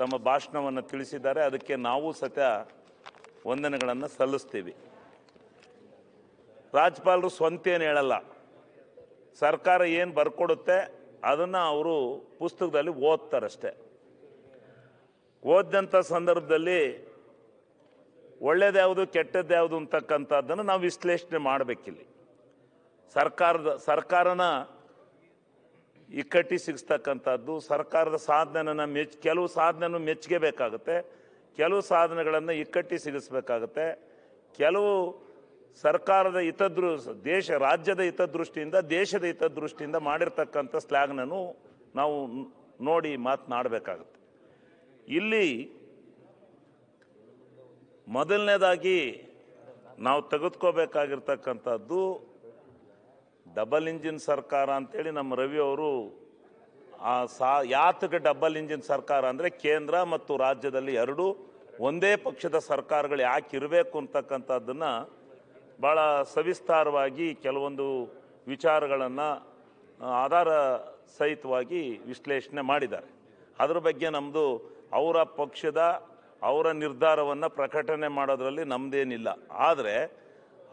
ತಮ್ಮ ಭಾಷಣವನ್ನು ತಿಳಿಸಿದ್ದಾರೆ ಅದಕ್ಕೆ ನಾವು ಸತ ವಂದನೆಗಳನ್ನು ಸಲ್ಲಿಸ್ತೀವಿ ರಾಜ್ಯಪಾಲರು ಏನು ಹೇಳಲ್ಲ ಸರ್ಕಾರ ಏನು ಬರ್ಕೊಡುತ್ತೆ ಅದನ್ನು ಅವರು ಪುಸ್ತಕದಲ್ಲಿ ಓದ್ತಾರಷ್ಟೆ ಓದಿದಂಥ ಸಂದರ್ಭದಲ್ಲಿ ಒಳ್ಳೆಯದ್ಯಾವುದು ಕೆಟ್ಟದ್ಯಾವುದು ಅಂತಕ್ಕಂಥದ್ದನ್ನು ನಾವು ವಿಶ್ಲೇಷಣೆ ಮಾಡಬೇಕಿಲ್ಲಿ ಸರ್ಕಾರದ ಸರ್ಕಾರನ ಇಕ್ಕಟ್ಟಿ ಸಿಗಿಸ್ತಕ್ಕಂಥದ್ದು ಸರ್ಕಾರದ ಸಾಧನೆನ ಮೆಚ್ ಕೆಲವು ಸಾಧನೆ ಮೆಚ್ಚುಗೆ ಬೇಕಾಗುತ್ತೆ ಕೆಲವು ಸಾಧನೆಗಳನ್ನು ಇಕ್ಕಟ್ಟಿ ಇಕ್ಕಟ್ಟಿಸಿಗಿಸ್ಬೇಕಾಗತ್ತೆ ಕೆಲವು ಸರ್ಕಾರದ ಹಿತದೃ ದೇಶ ರಾಜ್ಯದ ಹಿತದೃಷ್ಟಿಯಿಂದ ದೇಶದ ಹಿತದೃಷ್ಟಿಯಿಂದ ಮಾಡಿರ್ತಕ್ಕಂಥ ಸ್ಲ್ಯಾಗ್ನೂ ನಾವು ನೋಡಿ ಮಾತನಾಡಬೇಕಾಗತ್ತೆ ಇಲ್ಲಿ ಮೊದಲನೇದಾಗಿ ನಾವು ತೆಗೆದುಕೋಬೇಕಾಗಿರ್ತಕ್ಕಂಥದ್ದು ಡಬಲ್ ಇಂಜಿನ್ ಸರ್ಕಾರ ಅಂತೇಳಿ ನಮ್ಮ ರವಿ ಅವರು ಆ ಸಾ ಯಾತಕ ಡಬಲ್ ಇಂಜಿನ್ ಸರ್ಕಾರ ಅಂದರೆ ಕೇಂದ್ರ ಮತ್ತು ರಾಜ್ಯದಲ್ಲಿ ಎರಡೂ ಒಂದೇ ಪಕ್ಷದ ಸರ್ಕಾರಗಳು ಯಾಕೆ ಇರಬೇಕು ಅಂತಕ್ಕಂಥದ್ದನ್ನು ಭಾಳ ಸವಿಸ್ತಾರವಾಗಿ ಕೆಲವೊಂದು ವಿಚಾರಗಳನ್ನು ಆಧಾರ ಸಹಿತವಾಗಿ ವಿಶ್ಲೇಷಣೆ ಮಾಡಿದ್ದಾರೆ ಅದರ ಬಗ್ಗೆ ನಮ್ಮದು ಅವರ ಪಕ್ಷದ ಅವರ ನಿರ್ಧಾರವನ್ನು ಪ್ರಕಟಣೆ ಮಾಡೋದರಲ್ಲಿ ನಮ್ಮದೇನಿಲ್ಲ ಆದರೆ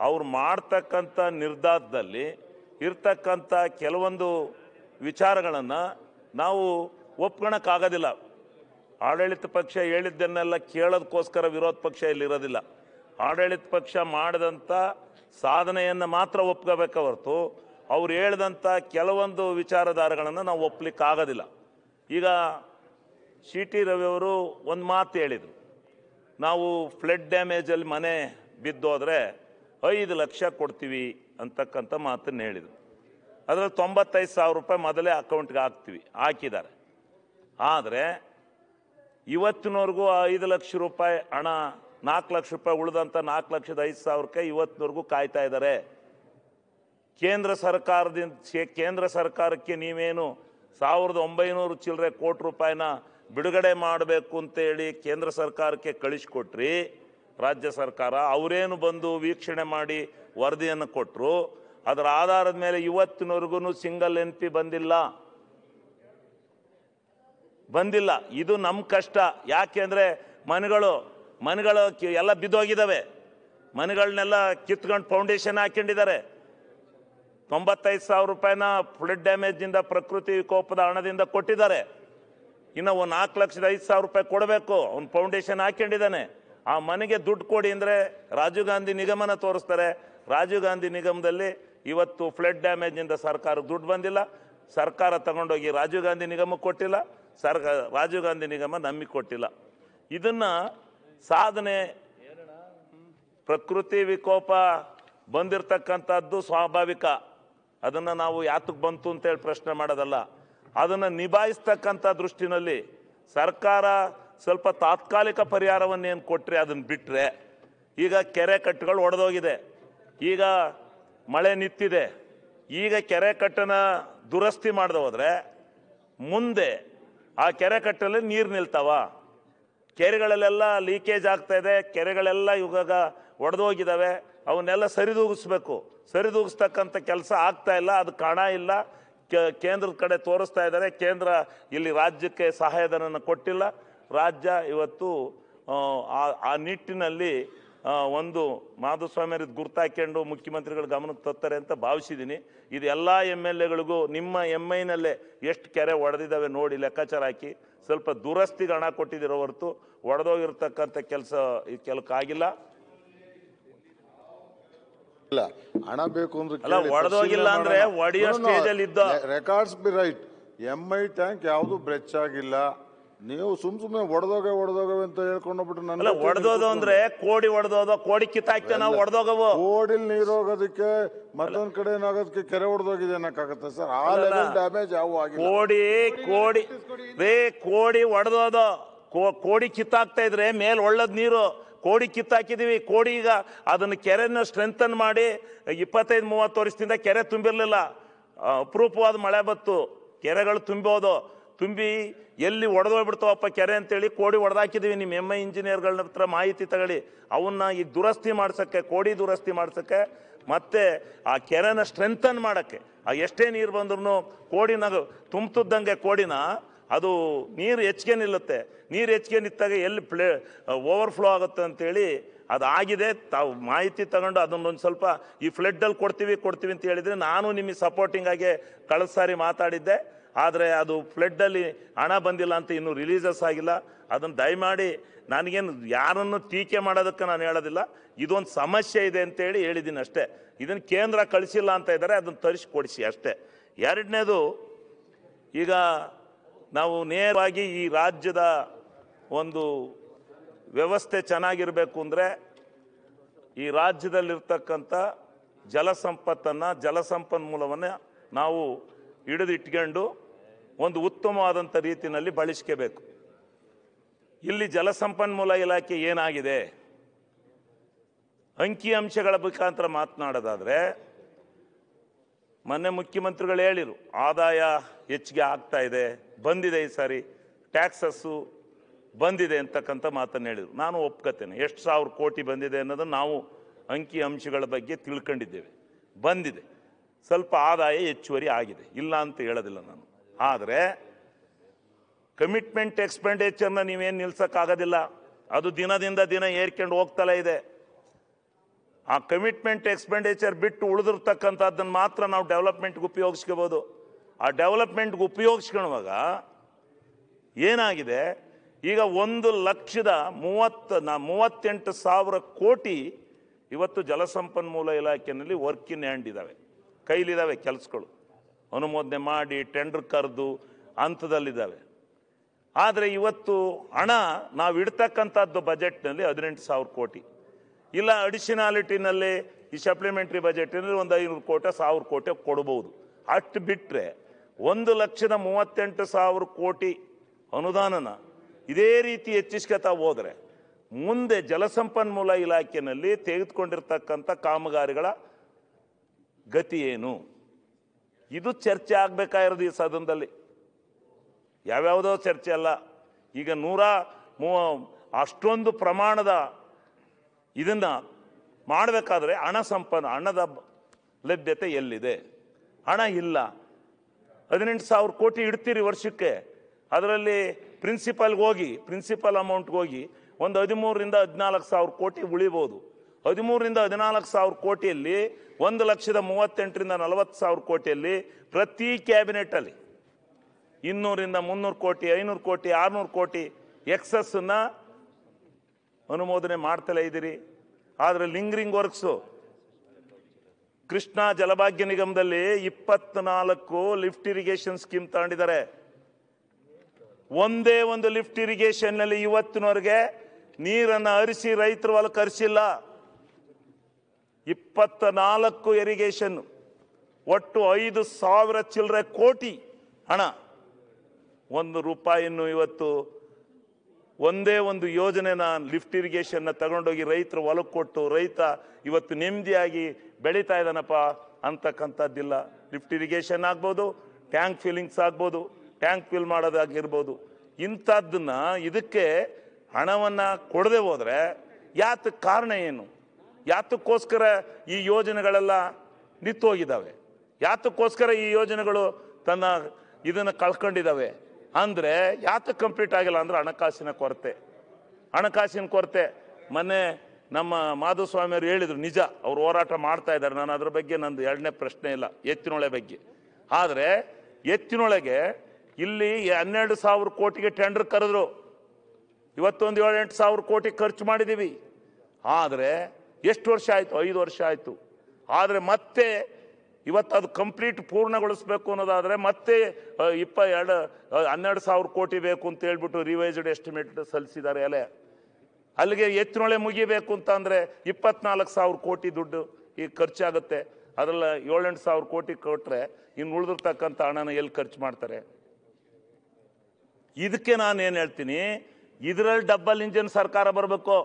ಅವ್ರು ಮಾಡ್ತಕ್ಕಂಥ ನಿರ್ಧಾರದಲ್ಲಿ ಇರ್ತಕ್ಕಂಥ ಕೆಲವೊಂದು ವಿಚಾರಗಳನ್ನು ನಾವು ಒಪ್ಕೊಳಕ್ಕಾಗೋದಿಲ್ಲ ಆಡಳಿತ ಪಕ್ಷ ಹೇಳಿದ್ದನ್ನೆಲ್ಲ ಕೇಳೋದಕ್ಕೋಸ್ಕರ ವಿರೋಧ ಪಕ್ಷ ಇಲ್ಲಿರೋದಿಲ್ಲ ಆಡಳಿತ ಪಕ್ಷ ಮಾಡಿದಂಥ ಸಾಧನೆಯನ್ನು ಮಾತ್ರ ಒಪ್ಕೋಬೇಕ ಹೊರತು ಅವ್ರು ಹೇಳಿದಂಥ ಕೆಲವೊಂದು ವಿಚಾರಧಾರೆಗಳನ್ನು ನಾವು ಒಪ್ಪಲಿಕ್ಕಾಗೋದಿಲ್ಲ ಈಗ ಸಿ ಟಿ ರವಿಯವರು ಒಂದು ಮಾತು ಹೇಳಿದರು ನಾವು ಫ್ಲಡ್ ಡ್ಯಾಮೇಜಲ್ಲಿ ಮನೆ ಬಿದ್ದೋದ್ರೆ ಐದು ಲಕ್ಷ ಕೊಡ್ತೀವಿ ಅಂತಕ್ಕಂಥ ಮಾತನ್ನು ಹೇಳಿದರು ಅದರಲ್ಲಿ ತೊಂಬತ್ತೈದು ಸಾವಿರ ರೂಪಾಯಿ ಮೊದಲೇ ಅಕೌಂಟ್ಗೆ ಹಾಕ್ತೀವಿ ಹಾಕಿದ್ದಾರೆ ಆದರೆ ಇವತ್ತಿನವರೆಗೂ ಐದು ಲಕ್ಷ ರೂಪಾಯಿ ಹಣ ನಾಲ್ಕು ಲಕ್ಷ ರೂಪಾಯಿ ಉಳಿದಂಥ ನಾಲ್ಕು ಲಕ್ಷದ ಐದು ಸಾವಿರಕ್ಕೆ ಇವತ್ತಿನವರೆಗೂ ಕಾಯ್ತಾ ಇದ್ದಾರೆ ಕೇಂದ್ರ ಸರ್ಕಾರದಿಂದ ಕೇಂದ್ರ ಸರ್ಕಾರಕ್ಕೆ ನೀವೇನು ಸಾವಿರದ ಒಂಬೈನೂರು ಚಿಲ್ಲರೆ ಕೋಟಿ ರೂಪಾಯಿನ ಬಿಡುಗಡೆ ಮಾಡಬೇಕು ಅಂತೇಳಿ ಕೇಂದ್ರ ಸರ್ಕಾರಕ್ಕೆ ಕಳಿಸ್ಕೊಟ್ರಿ ರಾಜ್ಯ ಸರ್ಕಾರ ಅವರೇನು ಬಂದು ವೀಕ್ಷಣೆ ಮಾಡಿ ವರದಿಯನ್ನು ಕೊಟ್ಟರು ಅದರ ಆಧಾರದ ಮೇಲೆ ಇವತ್ತಿನವರೆಗೂ ಸಿಂಗಲ್ ಎನ್ ಪಿ ಬಂದಿಲ್ಲ ಬಂದಿಲ್ಲ ಇದು ನಮ್ಮ ಕಷ್ಟ ಅಂದರೆ ಮನೆಗಳು ಮನೆಗಳು ಎಲ್ಲ ಬಿದ್ದೋಗಿದ್ದಾವೆ ಮನೆಗಳನ್ನೆಲ್ಲ ಕಿತ್ಕೊಂಡು ಫೌಂಡೇಶನ್ ಹಾಕೊಂಡಿದ್ದಾರೆ ತೊಂಬತ್ತೈದು ಸಾವಿರ ರೂಪಾಯಿನ ಫ್ಲಡ್ ಡ್ಯಾಮೇಜಿಂದ ಪ್ರಕೃತಿ ವಿಕೋಪದ ಹಣದಿಂದ ಕೊಟ್ಟಿದ್ದಾರೆ ಇನ್ನು ಒಂದು ನಾಲ್ಕು ಲಕ್ಷದ ಐದು ಸಾವಿರ ರೂಪಾಯಿ ಕೊಡಬೇಕು ಅವ್ನು ಫೌಂಡೇಶನ್ ಹಾಕೊಂಡಿದ್ದಾನೆ ಆ ಮನೆಗೆ ದುಡ್ಡು ಕೊಡಿ ಅಂದರೆ ರಾಜೀವ್ ಗಾಂಧಿ ನಿಗಮನ ತೋರಿಸ್ತಾರೆ ರಾಜೀವ್ ಗಾಂಧಿ ನಿಗಮದಲ್ಲಿ ಇವತ್ತು ಫ್ಲಡ್ ಡ್ಯಾಮೇಜಿಂದ ಸರ್ಕಾರ ದುಡ್ಡು ಬಂದಿಲ್ಲ ಸರ್ಕಾರ ತಗೊಂಡೋಗಿ ರಾಜೀವ್ ಗಾಂಧಿ ನಿಗಮಕ್ಕೆ ಕೊಟ್ಟಿಲ್ಲ ಸರ್ಕಾರ ರಾಜೀವ್ ಗಾಂಧಿ ನಿಗಮ ನಮಗೆ ಕೊಟ್ಟಿಲ್ಲ ಇದನ್ನು ಸಾಧನೆ ಪ್ರಕೃತಿ ವಿಕೋಪ ಬಂದಿರತಕ್ಕಂಥದ್ದು ಸ್ವಾಭಾವಿಕ ಅದನ್ನು ನಾವು ಯಾತಕ್ಕೆ ಬಂತು ಅಂತೇಳಿ ಪ್ರಶ್ನೆ ಮಾಡೋದಲ್ಲ ಅದನ್ನು ನಿಭಾಯಿಸ್ತಕ್ಕಂಥ ದೃಷ್ಟಿನಲ್ಲಿ ಸರ್ಕಾರ ಸ್ವಲ್ಪ ತಾತ್ಕಾಲಿಕ ಪರಿಹಾರವನ್ನೇನು ಕೊಟ್ಟರೆ ಅದನ್ನು ಬಿಟ್ಟರೆ ಈಗ ಕೆರೆ ಕಟ್ಟುಗಳು ಒಡೆದೋಗಿದೆ ಈಗ ಮಳೆ ನಿಂತಿದೆ ಈಗ ಕೆರೆ ಕಟ್ಟನ ದುರಸ್ತಿ ಮಾಡ್ದ ಹೋದರೆ ಮುಂದೆ ಆ ಕೆರೆ ಕಟ್ಟಲ್ಲಿ ನೀರು ನಿಲ್ತಾವ ಕೆರೆಗಳಲ್ಲೆಲ್ಲ ಲೀಕೇಜ್ ಆಗ್ತಾ ಇದೆ ಕೆರೆಗಳೆಲ್ಲ ಇವಾಗ ಒಡೆದೋಗಿದ್ದಾವೆ ಅವನ್ನೆಲ್ಲ ಸರಿದೂಗಿಸ್ಬೇಕು ಸರಿದೂಗಿಸ್ತಕ್ಕಂಥ ಕೆಲಸ ಆಗ್ತಾ ಇಲ್ಲ ಅದು ಕಾಣ ಇಲ್ಲ ಕೇಂದ್ರದ ಕಡೆ ತೋರಿಸ್ತಾ ಇದ್ದಾರೆ ಕೇಂದ್ರ ಇಲ್ಲಿ ರಾಜ್ಯಕ್ಕೆ ಸಹಾಯಧನನ್ನು ಕೊಟ್ಟಿಲ್ಲ ರಾಜ್ಯ ಇವತ್ತು ಆ ನಿಟ್ಟಿನಲ್ಲಿ ಒಂದು ಮಾಧುಸ್ವಾಮಿಯವ್ರದ್ದು ಗುರ್ತಾಕೊಂಡು ಮುಖ್ಯಮಂತ್ರಿಗಳು ಗಮನಕ್ಕೆ ತರ್ತಾರೆ ಅಂತ ಭಾವಿಸಿದ್ದೀನಿ ಇದು ಎಲ್ಲ ಎಮ್ ಎಲ್ ಎಗಳಿಗೂ ನಿಮ್ಮ ಎಮ್ ಐನಲ್ಲೇ ಎಷ್ಟು ಕೆರೆ ಒಡೆದಿದ್ದಾವೆ ನೋಡಿ ಲೆಕ್ಕಾಚಾರ ಹಾಕಿ ಸ್ವಲ್ಪ ದುರಸ್ತಿಗೆ ಹಣ ಕೊಟ್ಟಿದ್ದೀರೋ ಹೊರತು ಒಡೆದೋಗಿರ್ತಕ್ಕಂಥ ಕೆಲಸ ಈ ಕೆಲಕ್ಕಾಗಿಲ್ಲ ಇಲ್ಲ ಹಣ ಬೇಕು ಅಂದ್ರೆ ಒಡೆದೋಗಿಲ್ಲ ಅಂದ್ರೆ ಒಡೆಯೋ ಸ್ಟೇಜಲ್ಲಿ ಇದ್ದ ರೆಕಾರ್ಡ್ಸ್ ಬಿ ರೈಟ್ ಎಮ್ ಐ ಟ್ಯಾಂಕ್ ಯಾವುದು ಬ್ರೆಚ್ ಆಗಿಲ್ಲ ನೀವು ಸುಮ್ ಸುಮ್ಮನೆ ಒಡೆದೋಗ ಒಡೆದೋಗವೆ ಅಂತ ಹೇಳ್ಕೊಂಡು ಬಿಟ್ಟು ನನ್ನ ಒಡೆದೋದು ಅಂದ್ರೆ ಕೋಡಿ ಒಡೆದೋದ ಕೋಡಿ ಕಿತ್ತಾಕ್ತೇವೆ ನಾವು ಒಡೆದೋಗವು ಕೋಡಿಲ್ ನೀರೋಗೋದಕ್ಕೆ ಮತ್ತೊಂದ್ ಕಡೆ ಏನಾಗೋದಕ್ಕೆ ಕೆರೆ ಒಡೆದೋಗಿದೆ ಅನ್ನಕ್ಕಾಗತ್ತೆ ಸರ್ ಆ ಲೆವೆಲ್ ಡ್ಯಾಮೇಜ್ ಯಾವ ಕೋಡಿ ಕೋಡಿ ರೇ ಕೋಡಿ ಒಡೆದೋದ ಕೋಡಿ ಕಿತ್ತಾಕ್ತಾ ಇದ್ರೆ ಮೇಲೆ ಒಳ್ಳದ್ ನೀರು ಕೋಡಿ ಕಿತ್ತಾಕಿದೀವಿ ಕೋಡಿ ಈಗ ಅದನ್ನು ಕೆರೆನ ಸ್ಟ್ರೆಂಥನ್ ಮಾಡಿ ಇಪ್ಪತ್ತೈದು ಮೂವತ್ತು ವರ್ಷದಿಂದ ಕೆರೆ ತುಂಬಿರಲಿಲ್ಲ ಅಪರೂಪವಾದ ಮಳೆ ಬತ್ತು ಕೆರೆಗಳು ತುಂಬೋದು ತುಂಬಿ ಎಲ್ಲಿ ಒಡೆದೋಗ್ಬಿಡ್ತಾವಪ್ಪ ಕೆರೆ ಅಂತೇಳಿ ಕೋಡಿ ಒಡೆದಾಕಿದ್ದೀವಿ ನಿಮ್ಮ ಎಮ್ ಐ ಇಂಜಿನಿಯರ್ಗಳನ್ನ ಹತ್ರ ಮಾಹಿತಿ ತಗೊಳ್ಳಿ ಅವನ್ನ ಈ ದುರಸ್ತಿ ಮಾಡ್ಸೋಕ್ಕೆ ಕೋಡಿ ದುರಸ್ತಿ ಮಾಡ್ಸೋಕ್ಕೆ ಮತ್ತೆ ಆ ಕೆರೆನ ಸ್ಟ್ರೆಂಥನ್ ಮಾಡೋಕ್ಕೆ ಆ ಎಷ್ಟೇ ನೀರು ಬಂದ್ರೂ ಕೋಡಿನ ತುಂಬ್ತಿದ್ದಂಗೆ ಕೋಡಿನ ಅದು ನೀರು ಹೆಚ್ಚಿಗೆ ನಿಲ್ಲುತ್ತೆ ನೀರು ಹೆಚ್ಚಿಗೆ ನಿಂತಾಗ ಎಲ್ಲಿ ಪ್ಲೇ ಓವರ್ಫ್ಲೋ ಆಗುತ್ತೆ ಅಂತೇಳಿ ಅದು ಆಗಿದೆ ತಾವು ಮಾಹಿತಿ ತಗೊಂಡು ಅದನ್ನೊಂದು ಸ್ವಲ್ಪ ಈ ಫ್ಲಡ್ಡಲ್ಲಿ ಕೊಡ್ತೀವಿ ಕೊಡ್ತೀವಿ ಅಂತ ಹೇಳಿದರೆ ನಾನು ನಿಮಗೆ ಸಪೋರ್ಟಿಂಗ್ ಆಗಿ ಕಳೆದ ಸಾರಿ ಮಾತಾಡಿದ್ದೆ ಆದರೆ ಅದು ಫ್ಲಡ್ಡಲ್ಲಿ ಹಣ ಬಂದಿಲ್ಲ ಅಂತ ಇನ್ನೂ ರಿಲೀಸಸ್ ಆಗಿಲ್ಲ ಅದನ್ನು ದಯಮಾಡಿ ನನಗೇನು ಯಾರನ್ನು ಟೀಕೆ ಮಾಡೋದಕ್ಕೆ ನಾನು ಹೇಳೋದಿಲ್ಲ ಇದೊಂದು ಸಮಸ್ಯೆ ಇದೆ ಅಂತೇಳಿ ಹೇಳಿದ್ದೀನಿ ಅಷ್ಟೇ ಇದನ್ನು ಕೇಂದ್ರ ಕಳಿಸಿಲ್ಲ ಅಂತ ಇದ್ದಾರೆ ಅದನ್ನು ತರಿಸಿಕೊಡಿಸಿ ಅಷ್ಟೇ ಎರಡನೇದು ಈಗ ನಾವು ನೇರವಾಗಿ ಈ ರಾಜ್ಯದ ಒಂದು ವ್ಯವಸ್ಥೆ ಚೆನ್ನಾಗಿರಬೇಕು ಅಂದರೆ ಈ ರಾಜ್ಯದಲ್ಲಿರ್ತಕ್ಕಂಥ ಜಲಸಂಪತ್ತನ್ನು ಜಲಸಂಪನ್ಮೂಲವನ್ನು ನಾವು ಹಿಡಿದಿಟ್ಕೊಂಡು ಒಂದು ಉತ್ತಮವಾದಂಥ ರೀತಿಯಲ್ಲಿ ಬಳಸ್ಕೋಬೇಕು ಇಲ್ಲಿ ಜಲಸಂಪನ್ಮೂಲ ಇಲಾಖೆ ಏನಾಗಿದೆ ಅಂಕಿಅಂಶಗಳ ಮುಖಾಂತರ ಮಾತನಾಡೋದಾದರೆ ಮೊನ್ನೆ ಮುಖ್ಯಮಂತ್ರಿಗಳು ಹೇಳಿದರು ಆದಾಯ ಹೆಚ್ಚಿಗೆ ಆಗ್ತಾ ಇದೆ ಬಂದಿದೆ ಈ ಸಾರಿ ಟ್ಯಾಕ್ಸಸ್ಸು ಬಂದಿದೆ ಅಂತಕ್ಕಂಥ ಮಾತನ್ನು ಹೇಳಿದರು ನಾನು ಒಪ್ಕೋತೇನೆ ಎಷ್ಟು ಸಾವಿರ ಕೋಟಿ ಬಂದಿದೆ ಅನ್ನೋದನ್ನು ನಾವು ಅಂಕಿ ಅಂಶಗಳ ಬಗ್ಗೆ ತಿಳ್ಕೊಂಡಿದ್ದೇವೆ ಬಂದಿದೆ ಸ್ವಲ್ಪ ಆದಾಯ ಹೆಚ್ಚುವರಿ ಆಗಿದೆ ಇಲ್ಲ ಅಂತ ಹೇಳೋದಿಲ್ಲ ನಾನು ಆದರೆ ಕಮಿಟ್ಮೆಂಟ್ ಎಕ್ಸ್ಪೆಂಡಿಚರ್ನ ನೀವೇನು ನಿಲ್ಸೋಕ್ಕಾಗೋದಿಲ್ಲ ಅದು ದಿನದಿಂದ ದಿನ ಏರ್ಕೊಂಡು ಹೋಗ್ತಲೇ ಇದೆ ಆ ಕಮಿಟ್ಮೆಂಟ್ ಎಕ್ಸ್ಪೆಂಡಿಚರ್ ಬಿಟ್ಟು ಉಳಿದಿರ್ತಕ್ಕಂಥದ್ದನ್ನು ಮಾತ್ರ ನಾವು ಡೆವಲಪ್ಮೆಂಟ್ಗೆ ಉಪಯೋಗಿಸ್ಕೋಬೋದು ಆ ಡೆವಲಪ್ಮೆಂಟ್ಗೆ ಉಪಯೋಗಿಸ್ಕೊಳ್ಳುವಾಗ ಏನಾಗಿದೆ ಈಗ ಒಂದು ಲಕ್ಷದ ಮೂವತ್ತು ಮೂವತ್ತೆಂಟು ಸಾವಿರ ಕೋಟಿ ಇವತ್ತು ಜಲಸಂಪನ್ಮೂಲ ಇಲಾಖೆಯಲ್ಲಿ ವರ್ಕ್ ಇನ್ ಹ್ಯಾಂಡ್ ಇದ್ದಾವೆ ಕೈಲಿದ್ದಾವೆ ಕೆಲಸಗಳು ಅನುಮೋದನೆ ಮಾಡಿ ಟೆಂಡರ್ ಕರೆದು ಅಂಥದಲ್ಲಿದ್ದಾವೆ ಆದರೆ ಇವತ್ತು ಹಣ ನಾವು ಇಡ್ತಕ್ಕಂಥದ್ದು ಬಜೆಟ್ನಲ್ಲಿ ಹದಿನೆಂಟು ಸಾವಿರ ಕೋಟಿ ಇಲ್ಲ ಅಡಿಷನಾಲಿಟಿನಲ್ಲಿ ಈ ಸಪ್ಲಿಮೆಂಟ್ರಿ ಬಜೆಟ್ನಲ್ಲಿ ಒಂದು ಐನೂರು ಕೋಟಿ ಸಾವಿರ ಕೋಟಿ ಕೊಡ್ಬೋದು ಅಷ್ಟು ಬಿಟ್ಟರೆ ಒಂದು ಲಕ್ಷದ ಮೂವತ್ತೆಂಟು ಸಾವಿರ ಕೋಟಿ ಅನುದಾನನ ಇದೇ ರೀತಿ ಹೆಚ್ಚಿಸ್ಕೊತಾ ಹೋದರೆ ಮುಂದೆ ಜಲಸಂಪನ್ಮೂಲ ಇಲಾಖೆಯಲ್ಲಿ ತೆಗೆದುಕೊಂಡಿರ್ತಕ್ಕಂಥ ಕಾಮಗಾರಿಗಳ ಗತಿ ಏನು ಇದು ಚರ್ಚೆ ಆಗಬೇಕಾಗಿರೋದು ಈ ಸದನದಲ್ಲಿ ಯಾವ್ಯಾವುದೋ ಚರ್ಚೆ ಅಲ್ಲ ಈಗ ನೂರ ಮೂವ ಅಷ್ಟೊಂದು ಪ್ರಮಾಣದ ಇದನ್ನು ಮಾಡಬೇಕಾದ್ರೆ ಹಣ ಸಂಪನ್ನ ಹಣದ ಲಭ್ಯತೆ ಎಲ್ಲಿದೆ ಹಣ ಇಲ್ಲ ಹದಿನೆಂಟು ಸಾವಿರ ಕೋಟಿ ಇಡ್ತೀರಿ ವರ್ಷಕ್ಕೆ ಅದರಲ್ಲಿ ಪ್ರಿನ್ಸಿಪಲ್ಗೆ ಹೋಗಿ ಪ್ರಿನ್ಸಿಪಲ್ ಅಮೌಂಟ್ಗೆ ಹೋಗಿ ಒಂದು ಹದಿಮೂರರಿಂದ ಹದಿನಾಲ್ಕು ಸಾವಿರ ಕೋಟಿ ಉಳಿಬೋದು ಹದಿಮೂರರಿಂದ ಹದಿನಾಲ್ಕು ಸಾವಿರ ಕೋಟಿಯಲ್ಲಿ ಒಂದು ಲಕ್ಷದ ಮೂವತ್ತೆಂಟರಿಂದ ನಲವತ್ತು ಸಾವಿರ ಕೋಟಿಯಲ್ಲಿ ಪ್ರತಿ ಕ್ಯಾಬಿನೆಟಲ್ಲಿ ಇನ್ನೂರಿಂದ ಮುನ್ನೂರು ಕೋಟಿ ಐನೂರು ಕೋಟಿ ಆರುನೂರು ಕೋಟಿ ಎಕ್ಸಸ್ಸನ್ನು ಅನುಮೋದನೆ ಮಾಡ್ತಲೇ ಇದ್ದೀರಿ ಆದರೆ ಲಿಂಗ್ರಿಂಗ್ ವರ್ಕ್ಸು ಕೃಷ್ಣಾ ಜಲಭಾಗ್ಯ ನಿಗಮದಲ್ಲಿ ಇಪ್ಪತ್ನಾಲ್ಕು ಲಿಫ್ಟ್ ಇರಿಗೇಷನ್ ಸ್ಕೀಮ್ ತಗೊಂಡಿದ್ದಾರೆ ಒಂದೇ ಒಂದು ಲಿಫ್ಟ್ ಇರಿಗೇಷನ್ನಲ್ಲಿ ಇವತ್ತಿನವರೆಗೆ ನೀರನ್ನು ಹರಿಸಿ ರೈತರು ಹೊಲಕ್ಕೆ ಕರೆಸಿಲ್ಲ ಇಪ್ಪತ್ತ ನಾಲ್ಕು ಎರಿಗೇಷನ್ ಒಟ್ಟು ಐದು ಸಾವಿರ ಚಿಲ್ಲರೆ ಕೋಟಿ ಹಣ ಒಂದು ರೂಪಾಯಿಯನ್ನು ಇವತ್ತು ಒಂದೇ ಒಂದು ಯೋಜನೆನ ಲಿಫ್ಟ್ ಇರಿಗೇಷನ್ನ ತಗೊಂಡೋಗಿ ರೈತರು ಹೊಲಕ್ಕೆ ಕೊಟ್ಟು ರೈತ ಇವತ್ತು ನೆಮ್ಮದಿಯಾಗಿ ಬೆಳೀತಾ ಇದ್ದಾನಪ್ಪ ಅಂತಕ್ಕಂಥದ್ದಿಲ್ಲ ಲಿಫ್ಟ್ ಇರಿಗೇಷನ್ ಆಗ್ಬೋದು ಟ್ಯಾಂಕ್ ಫಿಲ್ಲಿಂಗ್ಸ್ ಆಗ್ಬೋದು ಟ್ಯಾಂಕ್ ಫಿಲ್ ಮಾಡೋದಾಗಿರ್ಬೋದು ಇಂಥದ್ದನ್ನ ಇದಕ್ಕೆ ಹಣವನ್ನು ಕೊಡದೆ ಹೋದರೆ ಯಾತ ಕಾರಣ ಏನು ಯಾತಕ್ಕೋಸ್ಕರ ಈ ಯೋಜನೆಗಳೆಲ್ಲ ನಿಂತೋಗಿದ್ದಾವೆ ಯಾತಕ್ಕೋಸ್ಕರ ಈ ಯೋಜನೆಗಳು ತನ್ನ ಇದನ್ನು ಕಳ್ಕೊಂಡಿದ್ದಾವೆ ಅಂದರೆ ಯಾತಕ್ಕೆ ಕಂಪ್ಲೀಟ್ ಆಗಿಲ್ಲ ಅಂದರೆ ಹಣಕಾಸಿನ ಕೊರತೆ ಹಣಕಾಸಿನ ಕೊರತೆ ಮೊನ್ನೆ ನಮ್ಮ ಮಾಧುಸ್ವಾಮಿಯವರು ಹೇಳಿದರು ನಿಜ ಅವರು ಹೋರಾಟ ಮಾಡ್ತಾ ಇದ್ದಾರೆ ನಾನು ಅದ್ರ ಬಗ್ಗೆ ನಂದು ಎರಡನೇ ಪ್ರಶ್ನೆ ಇಲ್ಲ ಎತ್ತಿನೊಳೆ ಬಗ್ಗೆ ಆದರೆ ಎತ್ತಿನೊಳಗೆ ಇಲ್ಲಿ ಹನ್ನೆರಡು ಸಾವಿರ ಕೋಟಿಗೆ ಟೆಂಡರ್ ಕರೆದ್ರು ಇವತ್ತೊಂದು ಏಳೆಂಟು ಸಾವಿರ ಕೋಟಿ ಖರ್ಚು ಮಾಡಿದ್ದೀವಿ ಆದರೆ ಎಷ್ಟು ವರ್ಷ ಆಯಿತು ಐದು ವರ್ಷ ಆಯಿತು ಆದರೆ ಮತ್ತೆ ಇವತ್ತು ಅದು ಕಂಪ್ಲೀಟ್ ಪೂರ್ಣಗೊಳಿಸ್ಬೇಕು ಅನ್ನೋದಾದರೆ ಮತ್ತೆ ಇಪ್ಪ ಎರಡು ಹನ್ನೆರಡು ಸಾವಿರ ಕೋಟಿ ಬೇಕು ಅಂತ ಹೇಳ್ಬಿಟ್ಟು ರಿವೈಸ್ಡ್ ಎಸ್ಟಿಮೇಟ್ ಸಲ್ಲಿಸಿದ್ದಾರೆ ಅಲೆ ಅಲ್ಲಿಗೆ ಎತ್ತಿನೊಳೆ ಮುಗಿಬೇಕು ಅಂದರೆ ಇಪ್ಪತ್ನಾಲ್ಕು ಸಾವಿರ ಕೋಟಿ ದುಡ್ಡು ಈಗ ಖರ್ಚಾಗುತ್ತೆ ಅದರಲ್ಲ ಏಳೆಂಟು ಸಾವಿರ ಕೋಟಿ ಕೊಟ್ಟರೆ ಇನ್ನು ಉಳಿದಿರ್ತಕ್ಕಂಥ ಹಣನ ಎಲ್ಲಿ ಖರ್ಚು ಮಾಡ್ತಾರೆ ಇದಕ್ಕೆ ನಾನು ಏನು ಹೇಳ್ತೀನಿ ಇದರಲ್ಲಿ ಡಬ್ಬಲ್ ಇಂಜಿನ್ ಸರ್ಕಾರ ಬರಬೇಕು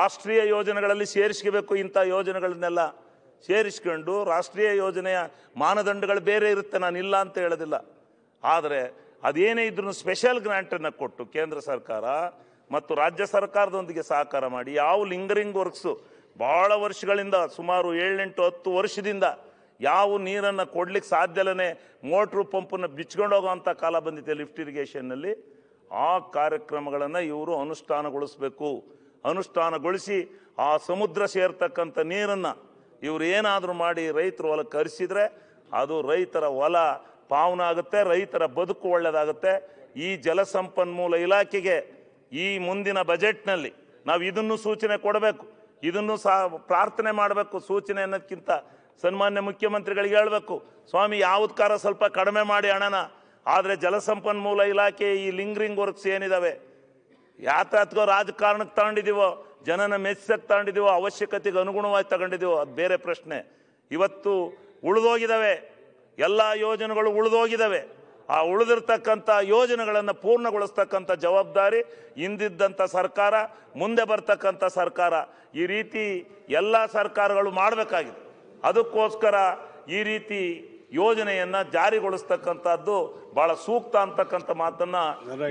ರಾಷ್ಟ್ರೀಯ ಯೋಜನೆಗಳಲ್ಲಿ ಸೇರಿಸ್ಕೋಬೇಕು ಇಂಥ ಯೋಜನೆಗಳನ್ನೆಲ್ಲ ಸೇರಿಸ್ಕೊಂಡು ರಾಷ್ಟ್ರೀಯ ಯೋಜನೆಯ ಮಾನದಂಡಗಳು ಬೇರೆ ಇರುತ್ತೆ ನಾನು ಇಲ್ಲ ಅಂತ ಹೇಳೋದಿಲ್ಲ ಆದರೆ ಅದೇನೇ ಇದ್ರೂ ಸ್ಪೆಷಲ್ ಗ್ರ್ಯಾಂಟನ್ನು ಕೊಟ್ಟು ಕೇಂದ್ರ ಸರ್ಕಾರ ಮತ್ತು ರಾಜ್ಯ ಸರ್ಕಾರದೊಂದಿಗೆ ಸಹಕಾರ ಮಾಡಿ ಯಾವ ಲಿಂಗರಿಂಗ್ ವರ್ಕ್ಸು ಭಾಳ ವರ್ಷಗಳಿಂದ ಸುಮಾರು ಏಳೆಂಟು ಹತ್ತು ವರ್ಷದಿಂದ ಯಾವ ನೀರನ್ನು ಕೊಡ್ಲಿಕ್ಕೆ ಸಾಧ್ಯಲೇ ಮೋಟ್ರು ಪಂಪನ್ನು ಬಿಚ್ಕೊಂಡು ಹೋಗುವಂಥ ಕಾಲ ಬಂದಿದೆ ಲಿಫ್ಟ್ ಇರಿಗೇಷನ್ನಲ್ಲಿ ಆ ಕಾರ್ಯಕ್ರಮಗಳನ್ನು ಇವರು ಅನುಷ್ಠಾನಗೊಳಿಸಬೇಕು ಅನುಷ್ಠಾನಗೊಳಿಸಿ ಆ ಸಮುದ್ರ ಸೇರ್ತಕ್ಕಂಥ ನೀರನ್ನು ಇವರು ಏನಾದರೂ ಮಾಡಿ ರೈತರು ಹೊಲಕ್ಕೆ ಹರಿಸಿದರೆ ಅದು ರೈತರ ಹೊಲ ಆಗುತ್ತೆ ರೈತರ ಬದುಕು ಒಳ್ಳೆಯದಾಗುತ್ತೆ ಈ ಜಲಸಂಪನ್ಮೂಲ ಇಲಾಖೆಗೆ ಈ ಮುಂದಿನ ಬಜೆಟ್ನಲ್ಲಿ ನಾವು ಇದನ್ನು ಸೂಚನೆ ಕೊಡಬೇಕು ಇದನ್ನು ಸಾ ಪ್ರಾರ್ಥನೆ ಮಾಡಬೇಕು ಸೂಚನೆ ಅನ್ನೋದಕ್ಕಿಂತ ಸನ್ಮಾನ್ಯ ಮುಖ್ಯಮಂತ್ರಿಗಳಿಗೆ ಹೇಳಬೇಕು ಸ್ವಾಮಿ ಯಾವುದಕ್ಕಾರ ಸ್ವಲ್ಪ ಕಡಿಮೆ ಮಾಡಿ ಹಣನ ಆದರೆ ಜಲಸಂಪನ್ಮೂಲ ಇಲಾಖೆ ಈ ಲಿಂಗ್ರಿಂಗ್ ವರ್ಕ್ಸ್ ಏನಿದ್ದಾವೆ ಯಾತ್ರಾತ್ಕೋ ರಾಜಕಾರಣಕ್ಕೆ ತಗೊಂಡಿದ್ದೀವೋ ಜನನ ಮೆಚ್ಚಕ್ಕೆ ತಗೊಂಡಿದ್ದೀವೋ ಅವಶ್ಯಕತೆಗೆ ಅನುಗುಣವಾಗಿ ತಗೊಂಡಿದ್ದೀವೋ ಅದು ಬೇರೆ ಪ್ರಶ್ನೆ ಇವತ್ತು ಉಳಿದೋಗಿದ್ದಾವೆ ಎಲ್ಲ ಯೋಜನೆಗಳು ಉಳಿದೋಗಿದ್ದಾವೆ ಆ ಉಳಿದಿರ್ತಕ್ಕಂಥ ಯೋಜನೆಗಳನ್ನು ಪೂರ್ಣಗೊಳಿಸ್ತಕ್ಕಂಥ ಜವಾಬ್ದಾರಿ ಹಿಂದಿದ್ದಂಥ ಸರ್ಕಾರ ಮುಂದೆ ಬರ್ತಕ್ಕಂಥ ಸರ್ಕಾರ ಈ ರೀತಿ ಎಲ್ಲ ಸರ್ಕಾರಗಳು ಮಾಡಬೇಕಾಗಿದೆ ಅದಕ್ಕೋಸ್ಕರ ಈ ರೀತಿ ಯೋಜನೆಯನ್ನು ಜಾರಿಗೊಳಿಸ್ತಕ್ಕಂಥದ್ದು ಬಹಳ ಸೂಕ್ತ ಅಂತಕ್ಕಂಥ ಮಾತನ್ನು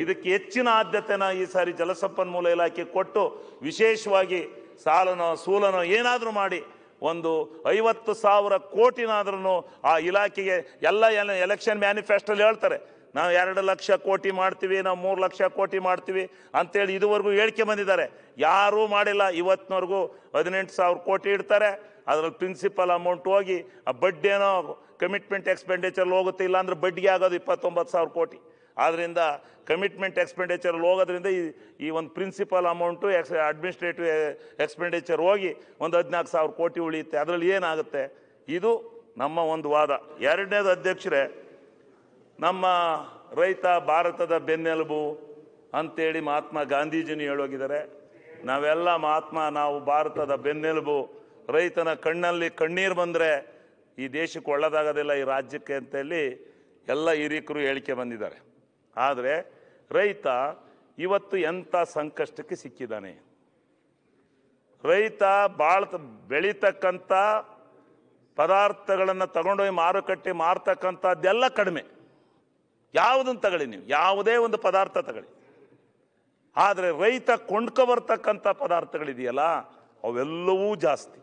ಇದಕ್ಕೆ ಹೆಚ್ಚಿನ ಆದ್ಯತೆನ ಈ ಸಾರಿ ಜಲಸಂಪನ್ಮೂಲ ಇಲಾಖೆ ಕೊಟ್ಟು ವಿಶೇಷವಾಗಿ ಸಾಲನೋ ಸೂಲನೋ ಏನಾದರೂ ಮಾಡಿ ಒಂದು ಐವತ್ತು ಸಾವಿರ ಕೋಟಿನಾದ್ರೂ ಆ ಇಲಾಖೆಗೆ ಎಲ್ಲ ಎಲೆಕ್ಷನ್ ಮ್ಯಾನಿಫೆಸ್ಟೋಲಿ ಹೇಳ್ತಾರೆ ನಾವು ಎರಡು ಲಕ್ಷ ಕೋಟಿ ಮಾಡ್ತೀವಿ ನಾವು ಮೂರು ಲಕ್ಷ ಕೋಟಿ ಮಾಡ್ತೀವಿ ಅಂತೇಳಿ ಇದುವರೆಗೂ ಹೇಳಿಕೆ ಬಂದಿದ್ದಾರೆ ಯಾರೂ ಮಾಡಿಲ್ಲ ಇವತ್ತಿನವರೆಗೂ ಹದಿನೆಂಟು ಸಾವಿರ ಕೋಟಿ ಇಡ್ತಾರೆ ಅದರಲ್ಲಿ ಪ್ರಿನ್ಸಿಪಲ್ ಅಮೌಂಟ್ ಹೋಗಿ ಆ ಬಡ್ಡಿ ಕಮಿಟ್ಮೆಂಟ್ ಎಕ್ಸ್ಪೆಂಡಿಚರ್ ಹೋಗುತ್ತೆ ಇಲ್ಲಾಂದ್ರೆ ಬಡ್ಡಿ ಆಗೋದು ಇಪ್ಪತ್ತೊಂಬತ್ತು ಸಾವಿರ ಕೋಟಿ ಆದ್ದರಿಂದ ಕಮಿಟ್ಮೆಂಟ್ ಎಕ್ಸ್ಪೆಂಡಿಚರ್ ಹೋಗೋದ್ರಿಂದ ಈ ಈ ಒಂದು principal amount ex administrative expenditure ಹೋಗಿ ಒಂದು ಹದಿನಾಲ್ಕು ಸಾವಿರ ಕೋಟಿ ಉಳಿಯುತ್ತೆ ಅದರಲ್ಲಿ ಏನಾಗುತ್ತೆ ಇದು ನಮ್ಮ ಒಂದು ವಾದ ಎರಡನೇದು ಅಧ್ಯಕ್ಷರೇ ನಮ್ಮ ರೈತ ಭಾರತದ ಬೆನ್ನೆಲುಬು ಅಂತೇಳಿ ಮಹಾತ್ಮ ಗಾಂಧೀಜಿನೂ ಹೇಳೋಗಿದ್ದಾರೆ ನಾವೆಲ್ಲ ಮಹಾತ್ಮ ನಾವು ಭಾರತದ ಬೆನ್ನೆಲುಬು ರೈತನ ಕಣ್ಣಲ್ಲಿ ಕಣ್ಣೀರು ಬಂದರೆ ಈ ದೇಶಕ್ಕೆ ಒಳ್ಳೆದಾಗೋದಿಲ್ಲ ಈ ರಾಜ್ಯಕ್ಕೆ ಅಂತೇಳಿ ಎಲ್ಲ ಹಿರಿಯಕರು ಹೇಳಿಕೆ ಬಂದಿದ್ದಾರೆ ಆದರೆ ರೈತ ಇವತ್ತು ಎಂಥ ಸಂಕಷ್ಟಕ್ಕೆ ಸಿಕ್ಕಿದ್ದಾನೆ ರೈತ ಬಾಳ್ ಬೆಳೀತಕ್ಕಂಥ ಪದಾರ್ಥಗಳನ್ನು ತಗೊಂಡೋಗಿ ಮಾರುಕಟ್ಟೆ ಮಾರ್ತಕ್ಕಂಥದ್ದೆಲ್ಲ ಕಡಿಮೆ ಯಾವುದನ್ನು ತಗೊಳ್ಳಿ ನೀವು ಯಾವುದೇ ಒಂದು ಪದಾರ್ಥ ತಗೊಳ್ಳಿ ಆದರೆ ರೈತ ಕೊಂಡ್ಕೊಬರ್ತಕ್ಕಂಥ ಪದಾರ್ಥಗಳಿದೆಯಲ್ಲ ಅವೆಲ್ಲವೂ ಜಾಸ್ತಿ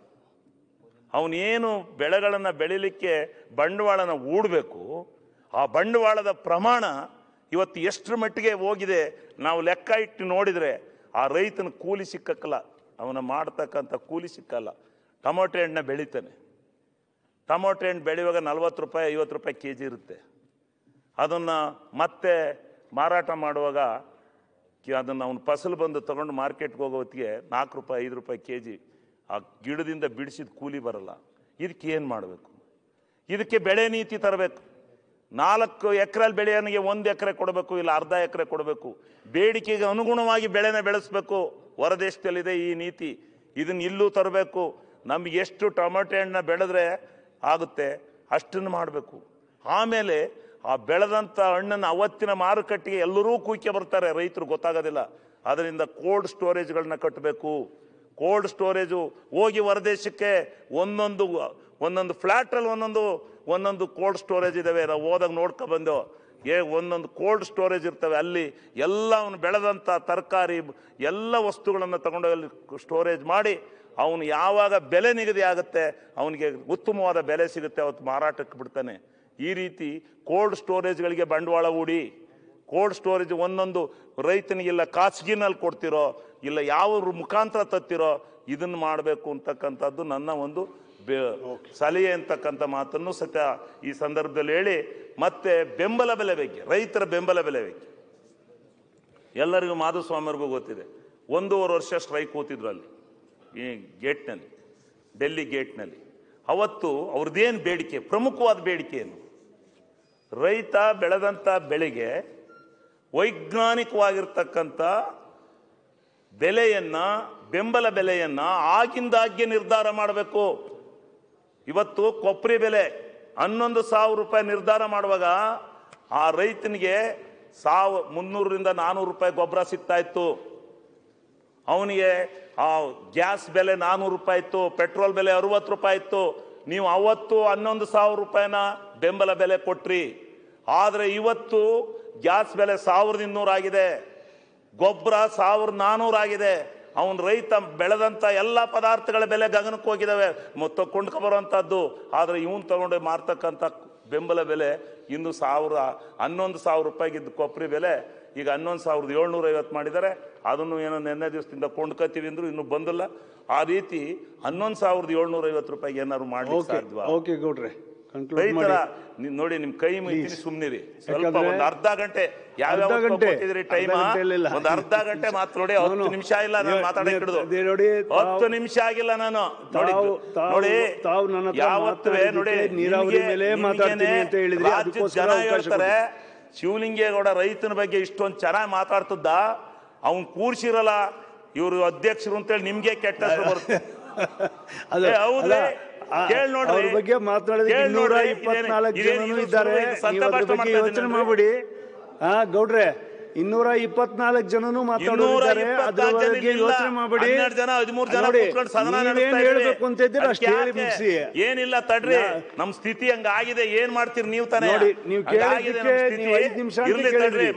ಅವನೇನು ಬೆಳೆಗಳನ್ನು ಬೆಳಿಲಿಕ್ಕೆ ಬಂಡವಾಳನ ಹೂಡಬೇಕು ಆ ಬಂಡವಾಳದ ಪ್ರಮಾಣ ಇವತ್ತು ಎಷ್ಟರ ಮಟ್ಟಿಗೆ ಹೋಗಿದೆ ನಾವು ಲೆಕ್ಕ ಇಟ್ಟು ನೋಡಿದರೆ ಆ ರೈತನ ಕೂಲಿ ಸಿಕ್ಕಲ್ಲ ಅವನ ಮಾಡ್ತಕ್ಕಂಥ ಕೂಲಿ ಸಿಕ್ಕಲ್ಲ ಟೊಮೊಟೊ ಹಣ್ಣನ್ನ ಬೆಳಿತಾನೆ ಟೊಮೊಟೊ ಹಣ್ಣು ಬೆಳೆಯುವಾಗ ನಲ್ವತ್ತು ರೂಪಾಯಿ ಐವತ್ತು ರೂಪಾಯಿ ಕೆ ಜಿ ಇರುತ್ತೆ ಅದನ್ನು ಮತ್ತೆ ಮಾರಾಟ ಮಾಡುವಾಗ ಅದನ್ನು ಅವನು ಫಸಲು ಬಂದು ತೊಗೊಂಡು ಮಾರ್ಕೆಟ್ಗೆ ಹೋಗೋ ಹೊತ್ತಿಗೆ ನಾಲ್ಕು ರೂಪಾಯಿ ಐದು ರೂಪಾಯಿ ಕೆ ಜಿ ಆ ಗಿಡದಿಂದ ಬಿಡಿಸಿದ ಕೂಲಿ ಬರಲ್ಲ ಇದಕ್ಕೆ ಏನು ಮಾಡಬೇಕು ಇದಕ್ಕೆ ಬೆಳೆ ನೀತಿ ತರಬೇಕು ನಾಲ್ಕು ಎಕರೆ ಬೆಳೆಯನಿಗೆ ಒಂದು ಎಕರೆ ಕೊಡಬೇಕು ಇಲ್ಲ ಅರ್ಧ ಎಕರೆ ಕೊಡಬೇಕು ಬೇಡಿಕೆಗೆ ಅನುಗುಣವಾಗಿ ಬೆಳೆನ ಬೆಳೆಸಬೇಕು ಹೊರದೇಶದಲ್ಲಿದೆ ಈ ನೀತಿ ಇದನ್ನ ಇಲ್ಲೂ ತರಬೇಕು ನಮಗೆ ಎಷ್ಟು ಟೊಮೆಟೊ ಹಣ್ಣನ್ನ ಬೆಳೆದ್ರೆ ಆಗುತ್ತೆ ಅಷ್ಟನ್ನು ಮಾಡಬೇಕು ಆಮೇಲೆ ಆ ಬೆಳೆದಂಥ ಹಣ್ಣನ್ನು ಅವತ್ತಿನ ಮಾರುಕಟ್ಟೆಗೆ ಎಲ್ಲರೂ ಕೂಯ್ಕೆ ಬರ್ತಾರೆ ರೈತರು ಗೊತ್ತಾಗೋದಿಲ್ಲ ಅದರಿಂದ ಕೋಲ್ಡ್ ಸ್ಟೋರೇಜ್ಗಳನ್ನ ಕಟ್ಟಬೇಕು ಕೋಲ್ಡ್ ಸ್ಟೋರೇಜು ಹೋಗಿ ಹೊರದೇಶಕ್ಕೆ ಒಂದೊಂದು ಒಂದೊಂದು ಫ್ಲ್ಯಾಟಲ್ಲಿ ಒಂದೊಂದು ಒಂದೊಂದು ಕೋಲ್ಡ್ ಸ್ಟೋರೇಜ್ ಇದ್ದಾವೆ ನಾವು ಹೋದಾಗ ನೋಡ್ಕೊ ಬಂದೆವು ಏ ಒಂದೊಂದು ಕೋಲ್ಡ್ ಸ್ಟೋರೇಜ್ ಇರ್ತವೆ ಅಲ್ಲಿ ಎಲ್ಲ ಅವನು ಬೆಳೆದಂಥ ತರಕಾರಿ ಎಲ್ಲ ವಸ್ತುಗಳನ್ನು ತಗೊಂಡೋಗಿ ಅಲ್ಲಿ ಸ್ಟೋರೇಜ್ ಮಾಡಿ ಅವನು ಯಾವಾಗ ಬೆಲೆ ನಿಗದಿ ಆಗುತ್ತೆ ಅವನಿಗೆ ಉತ್ತಮವಾದ ಬೆಲೆ ಸಿಗುತ್ತೆ ಅವತ್ತು ಮಾರಾಟಕ್ಕೆ ಬಿಡ್ತಾನೆ ಈ ರೀತಿ ಕೋಲ್ಡ್ ಸ್ಟೋರೇಜ್ಗಳಿಗೆ ಬಂಡವಾಳ ಹೂಡಿ ಕೋಲ್ಡ್ ಸ್ಟೋರೇಜ್ ಒಂದೊಂದು ರೈತನಿಗೆಲ್ಲ ಖಾಸಗಿನಲ್ಲಿ ಕೊಡ್ತಿರೋ ಇಲ್ಲ ಯಾವ ಮುಖಾಂತರ ತತ್ತಿರೋ ಇದನ್ನು ಮಾಡಬೇಕು ಅಂತಕ್ಕಂಥದ್ದು ನನ್ನ ಒಂದು ಸಲಹೆ ಅಂತಕ್ಕಂಥ ಮಾತನ್ನು ಸತ್ಯ ಈ ಸಂದರ್ಭದಲ್ಲಿ ಹೇಳಿ ಮತ್ತೆ ಬೆಂಬಲ ಬೆಲೆ ಬೇಕು ರೈತರ ಬೆಂಬಲ ಬೆಲೆ ಬೇಕು ಎಲ್ಲರಿಗೂ ಮಾಧುಸ್ವಾಮಿಯವ್ರಿಗೂ ಗೊತ್ತಿದೆ ಒಂದೂವರೆ ವರ್ಷ ಸ್ಟ್ರೈಕ್ ಕೂತಿದ್ರು ಅಲ್ಲಿ ಈ ಗೇಟ್ನಲ್ಲಿ ಡೆಲ್ಲಿ ಗೇಟ್ನಲ್ಲಿ ಅವತ್ತು ಅವ್ರದ್ದೇನು ಬೇಡಿಕೆ ಪ್ರಮುಖವಾದ ಬೇಡಿಕೆ ಏನು ರೈತ ಬೆಳೆದಂಥ ಬೆಳೆಗೆ ವೈಜ್ಞಾನಿಕವಾಗಿರ್ತಕ್ಕಂಥ ಬೆಲೆಯನ್ನು ಬೆಂಬಲ ಬೆಲೆಯನ್ನು ಆಗಿಂದಾಗ್ಗೆ ನಿರ್ಧಾರ ಮಾಡಬೇಕು ಇವತ್ತು ಕೊಬ್ಬರಿ ಬೆಲೆ ಹನ್ನೊಂದು ಸಾವಿರ ರೂಪಾಯಿ ನಿರ್ಧಾರ ಮಾಡುವಾಗ ಆ ರೈತನಿಗೆ ಸಾವ ಮುನ್ನೂರರಿಂದ ನಾನೂರು ರೂಪಾಯಿ ಗೊಬ್ಬರ ಸಿಗ್ತಾ ಇತ್ತು ಅವನಿಗೆ ಆ ಗ್ಯಾಸ್ ಬೆಲೆ ನಾನ್ನೂರು ರೂಪಾಯಿ ಇತ್ತು ಪೆಟ್ರೋಲ್ ಬೆಲೆ ಅರವತ್ತು ರೂಪಾಯಿ ಇತ್ತು ನೀವು ಅವತ್ತು ಹನ್ನೊಂದು ಸಾವಿರ ರೂಪಾಯಿನ ಬೆಂಬಲ ಬೆಲೆ ಕೊಟ್ರಿ ಆದರೆ ಇವತ್ತು ಗ್ಯಾಸ್ ಬೆಲೆ ಸಾವಿರದ ಇನ್ನೂರಾಗಿದೆ ಗೊಬ್ಬರ ಸಾವಿರದ ಆಗಿದೆ ಅವನು ರೈತ ಬೆಳೆದಂಥ ಎಲ್ಲ ಪದಾರ್ಥಗಳ ಬೆಲೆ ಗಗನಕ್ಕೆ ಹೋಗಿದ್ದಾವೆ ಮತ್ತು ಕೊಂಡ್ಕೊಬರುವಂಥದ್ದು ಆದರೆ ಇವನು ತಗೊಂಡು ಮಾರ್ತಕ್ಕಂಥ ಬೆಂಬಲ ಬೆಲೆ ಇನ್ನು ಸಾವಿರ ಹನ್ನೊಂದು ಸಾವಿರ ರೂಪಾಯಿಗಿದ್ದ ಕೊಬ್ಬರಿ ಬೆಲೆ ಈಗ ಹನ್ನೊಂದು ಸಾವಿರದ ಐವತ್ತು ಮಾಡಿದ್ದಾರೆ ಅದನ್ನು ಏನೋ ನಿನ್ನೆ ದಿವಸದಿಂದ ಕೊಂಡ್ಕೊತೀವಿ ಅಂದರೂ ಇನ್ನೂ ಬಂದಿಲ್ಲ ಆ ರೀತಿ ಹನ್ನೊಂದು ಸಾವಿರದ ಐವತ್ತು ರೂಪಾಯಿಗೆ ಏನಾದ್ರು ಮಾಡಿ ಓಕೆ ಗೌಡ್ರೆ ನೋಡಿ ನಿಮ್ ಕೈ ಮುಗಿ ಸುಮ್ನಿರಿ ಸ್ವಲ್ಪ ಒಂದ್ ಅರ್ಧ ಗಂಟೆ ಯಾವ ಗಂಟೆ ಟೈಮ್ ಒಂದ್ ಅರ್ಧ ಗಂಟೆ ಮಾತ್ರ ನೋಡಿ ಹತ್ತು ನಿಮಿಷ ಇಲ್ಲ ನಾನು ಮಾತಾಡಕ್ಕೆ ಹಿಡಿದು ಹತ್ತು ನಿಮಿಷ ಆಗಿಲ್ಲ ನಾನು ನೋಡಿ ನೋಡಿ ಯಾವತ್ತೂ ನೋಡಿ ನೀರಾವರಿ ಅಂತ ಜನ ಹೇಳ್ತಾರೆ ಶಿವಲಿಂಗೇಗೌಡ ರೈತನ ಬಗ್ಗೆ ಇಷ್ಟೊಂದ್ ಚೆನ್ನಾಗಿ ಮಾತಾಡ್ತದ್ದ ಅವನ್ ಕೂರ್ಸಿರಲ್ಲ ಇವ್ರು ಅಧ್ಯಕ್ಷರು ಅಂತೇಳಿ ನಿಮ್ಗೆ ಕೆಟ್ಟ ಬರುತ್ತೆ ಹೌದೇ ಕೇಳಿ ನೋಡ್ರಿ ಬಗ್ಗೆ ಮಾತನಾಡಿದ್ರೆ ಇದ್ದಾರೆ ಯೋಚನೆ ಮಾಡ್ಬಿಡಿ ಹಾ ಗೌಡ್ರೆ ಇನ್ನೂರ ಇಪ್ಪತ್ನಾಲ್ಕು ಜನನು ಮಾತಾಡೋರಿದ್ದಾರೆ ಅದರ ಯೋಚನೆ ಮಾಡಬೇಡಿ ಜನ ಹದಿಮೂರು ಜನ ಕೂತ್ಕೊಂಡು ಸದನ ಹೇಳ್ಬೇಕು ಅಂತ ಇದ್ದೀರಾ ಮುಗಿಸಿ ಏನಿಲ್ಲ ತಡ್ರಿ ನಮ್ ಸ್ಥಿತಿ ಹಂಗಾಗಿದೆ ಏನ್ ಮಾಡ್ತೀರಿ ನೀವು ತಾನೇ ನೋಡಿ ನೀವು ಕೇಳಿದಕ್ಕೆ ನೀವು ಐದು ನಿಮಿಷ ಅಂತ ಕೇಳಿದ್ರಿ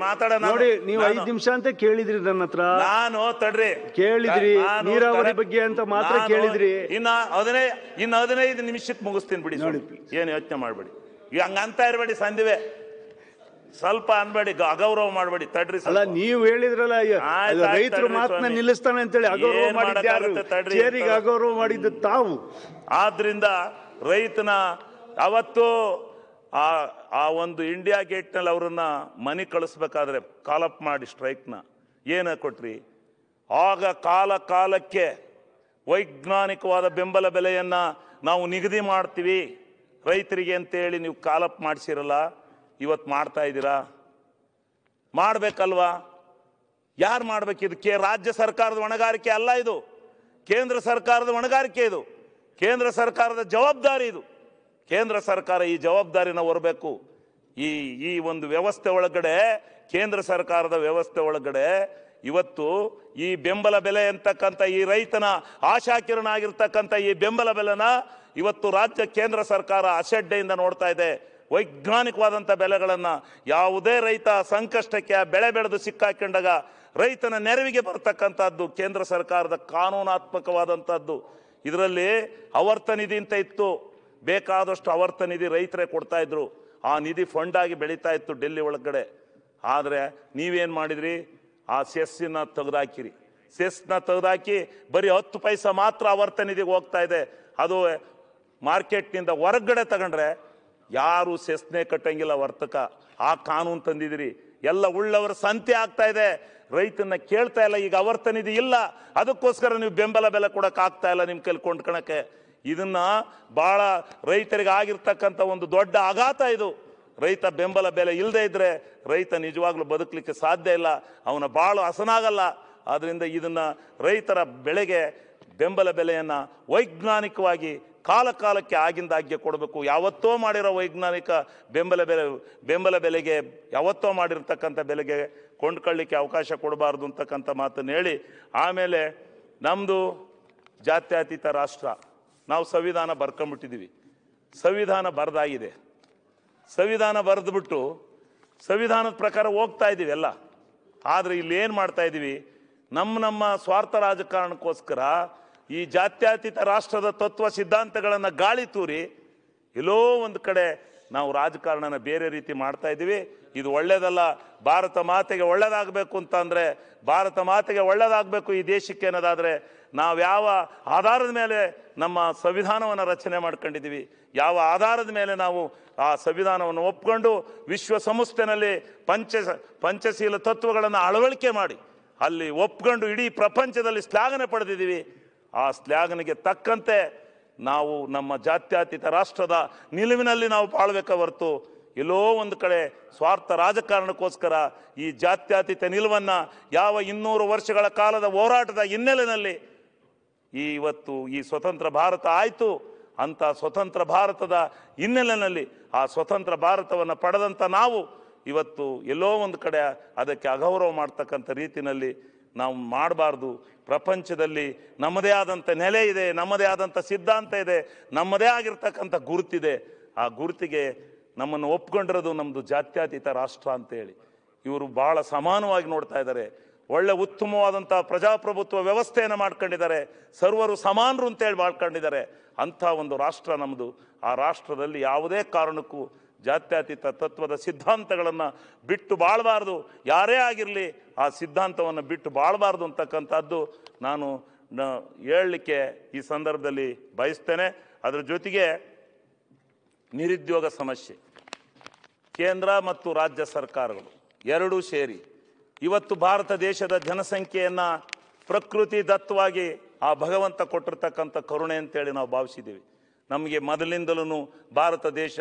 ನೋಡಿ ನೀವು ಐದು ನಿಮಿಷ ಅಂತ ಕೇಳಿದ್ರಿ ನನ್ನ ಹತ್ರ ನಾನು ತಡ್ರಿ ಕೇಳಿದ್ರಿ ನೀರಾವರಿ ಬಗ್ಗೆ ಅಂತ ಮಾತ್ರ ಕೇಳಿದ್ರಿ ಇನ್ನ ಹದಿನೈ ಇನ್ನ ಹದಿನೈದು ನಿಮಿಷಕ್ಕೆ ಮುಗಿಸ್ತೀನಿ ಬಿಡಿ ನೋಡಿ ಏನು ಯೋಚನೆ ಮಾಡ್ಬೇಡಿ ಹಂಗಂತ ಇರಬೇಡಿ ಸಂದಿವೆ ಸ್ವಲ್ಪ ಅನ್ಬೇಡಿ ಅಗೌರವ ಮಾಡಬೇಡಿ ತಡ್ರಿ ಅಲ್ಲ ನೀವು ಹೇಳಿದ್ರಲ್ಲ ರೈತರ ಮಾತನ್ನ ನಿಲ್ಲಿಸ್ತಾನೆ ಅಂತೇಳಿ ಅಗೌರವ ಮಾಡಿದ್ದು ಅಗೌರವ ಮಾಡಿದ್ದು ತಾವು ಆದ್ರಿಂದ ರೈತನ ಅವತ್ತು ಆ ಆ ಒಂದು ಇಂಡಿಯಾ ನಲ್ಲಿ ಅವ್ರನ್ನ ಮನೆ ಕಳಿಸ್ಬೇಕಾದ್ರೆ ಕಾಲಪ್ ಮಾಡಿ ಸ್ಟ್ರೈಕ್ ನ ಏನ ಕೊಟ್ರಿ ಆಗ ಕಾಲ ಕಾಲಕ್ಕೆ ವೈಜ್ಞಾನಿಕವಾದ ಬೆಂಬಲ ಬೆಲೆಯನ್ನ ನಾವು ನಿಗದಿ ಮಾಡ್ತೀವಿ ರೈತರಿಗೆ ಅಂತೇಳಿ ನೀವು ಕಾಲಪ್ ಮಾಡಿಸಿರಲ್ಲ ಇವತ್ತು ಮಾಡ್ತಾ ಇದ್ದೀರಾ ಮಾಡಬೇಕಲ್ವಾ ಯಾರು ಮಾಡಬೇಕು ಇದಕ್ಕೆ ರಾಜ್ಯ ಸರ್ಕಾರದ ಹೊಣೆಗಾರಿಕೆ ಅಲ್ಲ ಇದು ಕೇಂದ್ರ ಸರ್ಕಾರದ ಹೊಣೆಗಾರಿಕೆ ಇದು ಕೇಂದ್ರ ಸರ್ಕಾರದ ಜವಾಬ್ದಾರಿ ಇದು ಕೇಂದ್ರ ಸರ್ಕಾರ ಈ ಜವಾಬ್ದಾರಿನ ಹೊರಬೇಕು ಈ ಈ ಒಂದು ವ್ಯವಸ್ಥೆ ಒಳಗಡೆ ಕೇಂದ್ರ ಸರ್ಕಾರದ ವ್ಯವಸ್ಥೆ ಒಳಗಡೆ ಇವತ್ತು ಈ ಬೆಂಬಲ ಬೆಲೆ ಅಂತಕ್ಕಂಥ ಈ ರೈತನ ಆಶಾಕಿರಣ ಆಗಿರ್ತಕ್ಕಂಥ ಈ ಬೆಂಬಲ ಬೆಲೆನ ಇವತ್ತು ರಾಜ್ಯ ಕೇಂದ್ರ ಸರ್ಕಾರ ಅಸಡ್ಡೆಯಿಂದ ನೋಡ್ತಾ ಇದೆ ವೈಜ್ಞಾನಿಕವಾದಂಥ ಬೆಲೆಗಳನ್ನು ಯಾವುದೇ ರೈತ ಸಂಕಷ್ಟಕ್ಕೆ ಆ ಬೆಳೆ ಬೆಳೆದು ಸಿಕ್ಕಾಕೊಂಡಾಗ ರೈತನ ನೆರವಿಗೆ ಬರ್ತಕ್ಕಂಥದ್ದು ಕೇಂದ್ರ ಸರ್ಕಾರದ ಕಾನೂನಾತ್ಮಕವಾದಂಥದ್ದು ಇದರಲ್ಲಿ ಅವರ್ತ ನಿಧಿ ಅಂತ ಇತ್ತು ಬೇಕಾದಷ್ಟು ಅವರ್ತ ನಿಧಿ ರೈತರೇ ಇದ್ರು ಆ ನಿಧಿ ಫಂಡ್ ಆಗಿ ಬೆಳೀತಾ ಇತ್ತು ಡೆಲ್ಲಿ ಒಳಗಡೆ ಆದರೆ ನೀವೇನು ಮಾಡಿದ್ರಿ ಆ ಸೆಸ್ಸಿನ ತೆಗೆದಾಕಿರಿ ಸೆಸ್ನ ತೆಗೆದಾಕಿ ಬರೀ ಹತ್ತು ಪೈಸಾ ಮಾತ್ರ ಅವರ್ತ ನಿಧಿಗೆ ಹೋಗ್ತಾ ಇದೆ ಅದು ಮಾರ್ಕೆಟ್ನಿಂದ ಹೊರಗಡೆ ತಗೊಂಡ್ರೆ ಯಾರು ಸೆಸ್ನೆ ಕಟ್ಟಂಗಿಲ್ಲ ವರ್ತಕ ಆ ಕಾನೂನು ತಂದಿದ್ದೀರಿ ಎಲ್ಲ ಉಳ್ಳವರ ಸಂತೆ ಆಗ್ತಾ ಇದೆ ರೈತನ ಕೇಳ್ತಾ ಇಲ್ಲ ಈಗ ಅವರ್ತನಿಧಿ ಇಲ್ಲ ಅದಕ್ಕೋಸ್ಕರ ನೀವು ಬೆಂಬಲ ಬೆಲೆ ಕೊಡಕ್ಕೆ ಆಗ್ತಾ ಇಲ್ಲ ನಿಮ್ಮ ಕೈಲಿ ಕೊಂಡ್ಕೊಳಕ್ಕೆ ಇದನ್ನ ಭಾಳ ರೈತರಿಗೆ ಆಗಿರ್ತಕ್ಕಂಥ ಒಂದು ದೊಡ್ಡ ಆಘಾತ ಇದು ರೈತ ಬೆಂಬಲ ಬೆಲೆ ಇಲ್ಲದೆ ಇದ್ರೆ ರೈತ ನಿಜವಾಗ್ಲೂ ಬದುಕಲಿಕ್ಕೆ ಸಾಧ್ಯ ಇಲ್ಲ ಅವನ ಬಾಳು ಹಸನಾಗಲ್ಲ ಆದ್ದರಿಂದ ಇದನ್ನ ರೈತರ ಬೆಳೆಗೆ ಬೆಂಬಲ ಬೆಲೆಯನ್ನು ವೈಜ್ಞಾನಿಕವಾಗಿ ಕಾಲ ಕಾಲಕ್ಕೆ ಆಗಿಂದಾಗ್ಗೆ ಕೊಡಬೇಕು ಯಾವತ್ತೋ ಮಾಡಿರೋ ವೈಜ್ಞಾನಿಕ ಬೆಂಬಲ ಬೆಲೆ ಬೆಂಬಲ ಬೆಲೆಗೆ ಯಾವತ್ತೋ ಮಾಡಿರ್ತಕ್ಕಂಥ ಬೆಲೆಗೆ ಕೊಂಡ್ಕೊಳ್ಳಿಕ್ಕೆ ಅವಕಾಶ ಕೊಡಬಾರ್ದು ಅಂತಕ್ಕಂಥ ಮಾತನ್ನು ಹೇಳಿ ಆಮೇಲೆ ನಮ್ಮದು ಜಾತ್ಯತೀತ ರಾಷ್ಟ್ರ ನಾವು ಸಂವಿಧಾನ ಬರ್ಕೊಂಬಿಟ್ಟಿದ್ದೀವಿ ಸಂವಿಧಾನ ಬರೆದಾಗಿದೆ ಸಂವಿಧಾನ ಬರೆದ್ಬಿಟ್ಟು ಸಂವಿಧಾನದ ಪ್ರಕಾರ ಹೋಗ್ತಾ ಇದ್ದೀವಿ ಎಲ್ಲ ಆದರೆ ಇಲ್ಲಿ ಏನು ಮಾಡ್ತಾ ಇದ್ದೀವಿ ನಮ್ಮ ನಮ್ಮ ಸ್ವಾರ್ಥ ರಾಜಕಾರಣಕ್ಕೋಸ್ಕರ ಈ ಜಾತ್ಯತೀತ ರಾಷ್ಟ್ರದ ತತ್ವ ಸಿದ್ಧಾಂತಗಳನ್ನು ಗಾಳಿ ತೂರಿ ಎಲ್ಲೋ ಒಂದು ಕಡೆ ನಾವು ರಾಜಕಾರಣನ ಬೇರೆ ರೀತಿ ಮಾಡ್ತಾ ಇದ್ದೀವಿ ಇದು ಒಳ್ಳೆಯದಲ್ಲ ಭಾರತ ಮಾತೆಗೆ ಒಳ್ಳೇದಾಗಬೇಕು ಅಂತಂದರೆ ಭಾರತ ಮಾತೆಗೆ ಒಳ್ಳೆಯದಾಗಬೇಕು ಈ ದೇಶಕ್ಕೆ ಅನ್ನೋದಾದರೆ ನಾವು ಯಾವ ಆಧಾರದ ಮೇಲೆ ನಮ್ಮ ಸಂವಿಧಾನವನ್ನು ರಚನೆ ಮಾಡ್ಕೊಂಡಿದ್ದೀವಿ ಯಾವ ಆಧಾರದ ಮೇಲೆ ನಾವು ಆ ಸಂವಿಧಾನವನ್ನು ಒಪ್ಕೊಂಡು ವಿಶ್ವಸಂಸ್ಥೆನಲ್ಲಿ ಪಂಚ ಪಂಚಶೀಲ ತತ್ವಗಳನ್ನು ಅಳವಡಿಕೆ ಮಾಡಿ ಅಲ್ಲಿ ಒಪ್ಕೊಂಡು ಇಡೀ ಪ್ರಪಂಚದಲ್ಲಿ ಶ್ಲಾಘನೆ ಪಡೆದಿದ್ದೀವಿ ಆ ಶ್ಲಾಘನೆಗೆ ತಕ್ಕಂತೆ ನಾವು ನಮ್ಮ ಜಾತ್ಯತೀತ ರಾಷ್ಟ್ರದ ನಿಲುವಿನಲ್ಲಿ ನಾವು ಪಾಳ್ಬೇಕ ಹೊರತು ಎಲ್ಲೋ ಒಂದು ಕಡೆ ಸ್ವಾರ್ಥ ರಾಜಕಾರಣಕ್ಕೋಸ್ಕರ ಈ ಜಾತ್ಯಾತೀತ ನಿಲುವನ್ನು ಯಾವ ಇನ್ನೂರು ವರ್ಷಗಳ ಕಾಲದ ಹೋರಾಟದ ಹಿನ್ನೆಲೆಯಲ್ಲಿ ಈ ಇವತ್ತು ಈ ಸ್ವತಂತ್ರ ಭಾರತ ಆಯಿತು ಅಂಥ ಸ್ವತಂತ್ರ ಭಾರತದ ಹಿನ್ನೆಲೆಯಲ್ಲಿ ಆ ಸ್ವತಂತ್ರ ಭಾರತವನ್ನು ಪಡೆದಂಥ ನಾವು ಇವತ್ತು ಎಲ್ಲೋ ಒಂದು ಕಡೆ ಅದಕ್ಕೆ ಅಗೌರವ ಮಾಡ್ತಕ್ಕಂಥ ರೀತಿಯಲ್ಲಿ ನಾವು ಮಾಡಬಾರ್ದು ಪ್ರಪಂಚದಲ್ಲಿ ನಮ್ಮದೇ ಆದಂಥ ನೆಲೆ ಇದೆ ನಮ್ಮದೇ ಆದಂಥ ಸಿದ್ಧಾಂತ ಇದೆ ನಮ್ಮದೇ ಆಗಿರ್ತಕ್ಕಂಥ ಗುರುತಿದೆ ಆ ಗುರುತಿಗೆ ನಮ್ಮನ್ನು ಒಪ್ಕೊಂಡಿರೋದು ನಮ್ಮದು ಜಾತ್ಯತೀತ ರಾಷ್ಟ್ರ ಅಂತೇಳಿ ಇವರು ಭಾಳ ಸಮಾನವಾಗಿ ನೋಡ್ತಾ ಇದ್ದಾರೆ ಒಳ್ಳೆ ಉತ್ತಮವಾದಂಥ ಪ್ರಜಾಪ್ರಭುತ್ವ ವ್ಯವಸ್ಥೆಯನ್ನು ಮಾಡ್ಕೊಂಡಿದ್ದಾರೆ ಸರ್ವರು ಸಮಾನರು ಅಂತೇಳಿ ಮಾಡ್ಕೊಂಡಿದ್ದಾರೆ ಅಂಥ ಒಂದು ರಾಷ್ಟ್ರ ನಮ್ಮದು ಆ ರಾಷ್ಟ್ರದಲ್ಲಿ ಯಾವುದೇ ಕಾರಣಕ್ಕೂ ಜಾತ್ಯತೀತ ತತ್ವದ ಸಿದ್ಧಾಂತಗಳನ್ನು ಬಿಟ್ಟು ಬಾಳಬಾರ್ದು ಯಾರೇ ಆಗಿರಲಿ ಆ ಸಿದ್ಧಾಂತವನ್ನು ಬಿಟ್ಟು ಬಾಳಬಾರ್ದು ಅಂತಕ್ಕಂಥದ್ದು ನಾನು ಹೇಳಲಿಕ್ಕೆ ಈ ಸಂದರ್ಭದಲ್ಲಿ ಬಯಸ್ತೇನೆ ಅದರ ಜೊತೆಗೆ ನಿರುದ್ಯೋಗ ಸಮಸ್ಯೆ ಕೇಂದ್ರ ಮತ್ತು ರಾಜ್ಯ ಸರ್ಕಾರಗಳು ಎರಡೂ ಸೇರಿ ಇವತ್ತು ಭಾರತ ದೇಶದ ಜನಸಂಖ್ಯೆಯನ್ನು ಪ್ರಕೃತಿ ದತ್ತವಾಗಿ ಆ ಭಗವಂತ ಕೊಟ್ಟಿರ್ತಕ್ಕಂಥ ಕರುಣೆ ಅಂತೇಳಿ ನಾವು ಭಾವಿಸಿದ್ದೀವಿ ನಮಗೆ ಮೊದಲಿಂದಲೂ ಭಾರತ ದೇಶ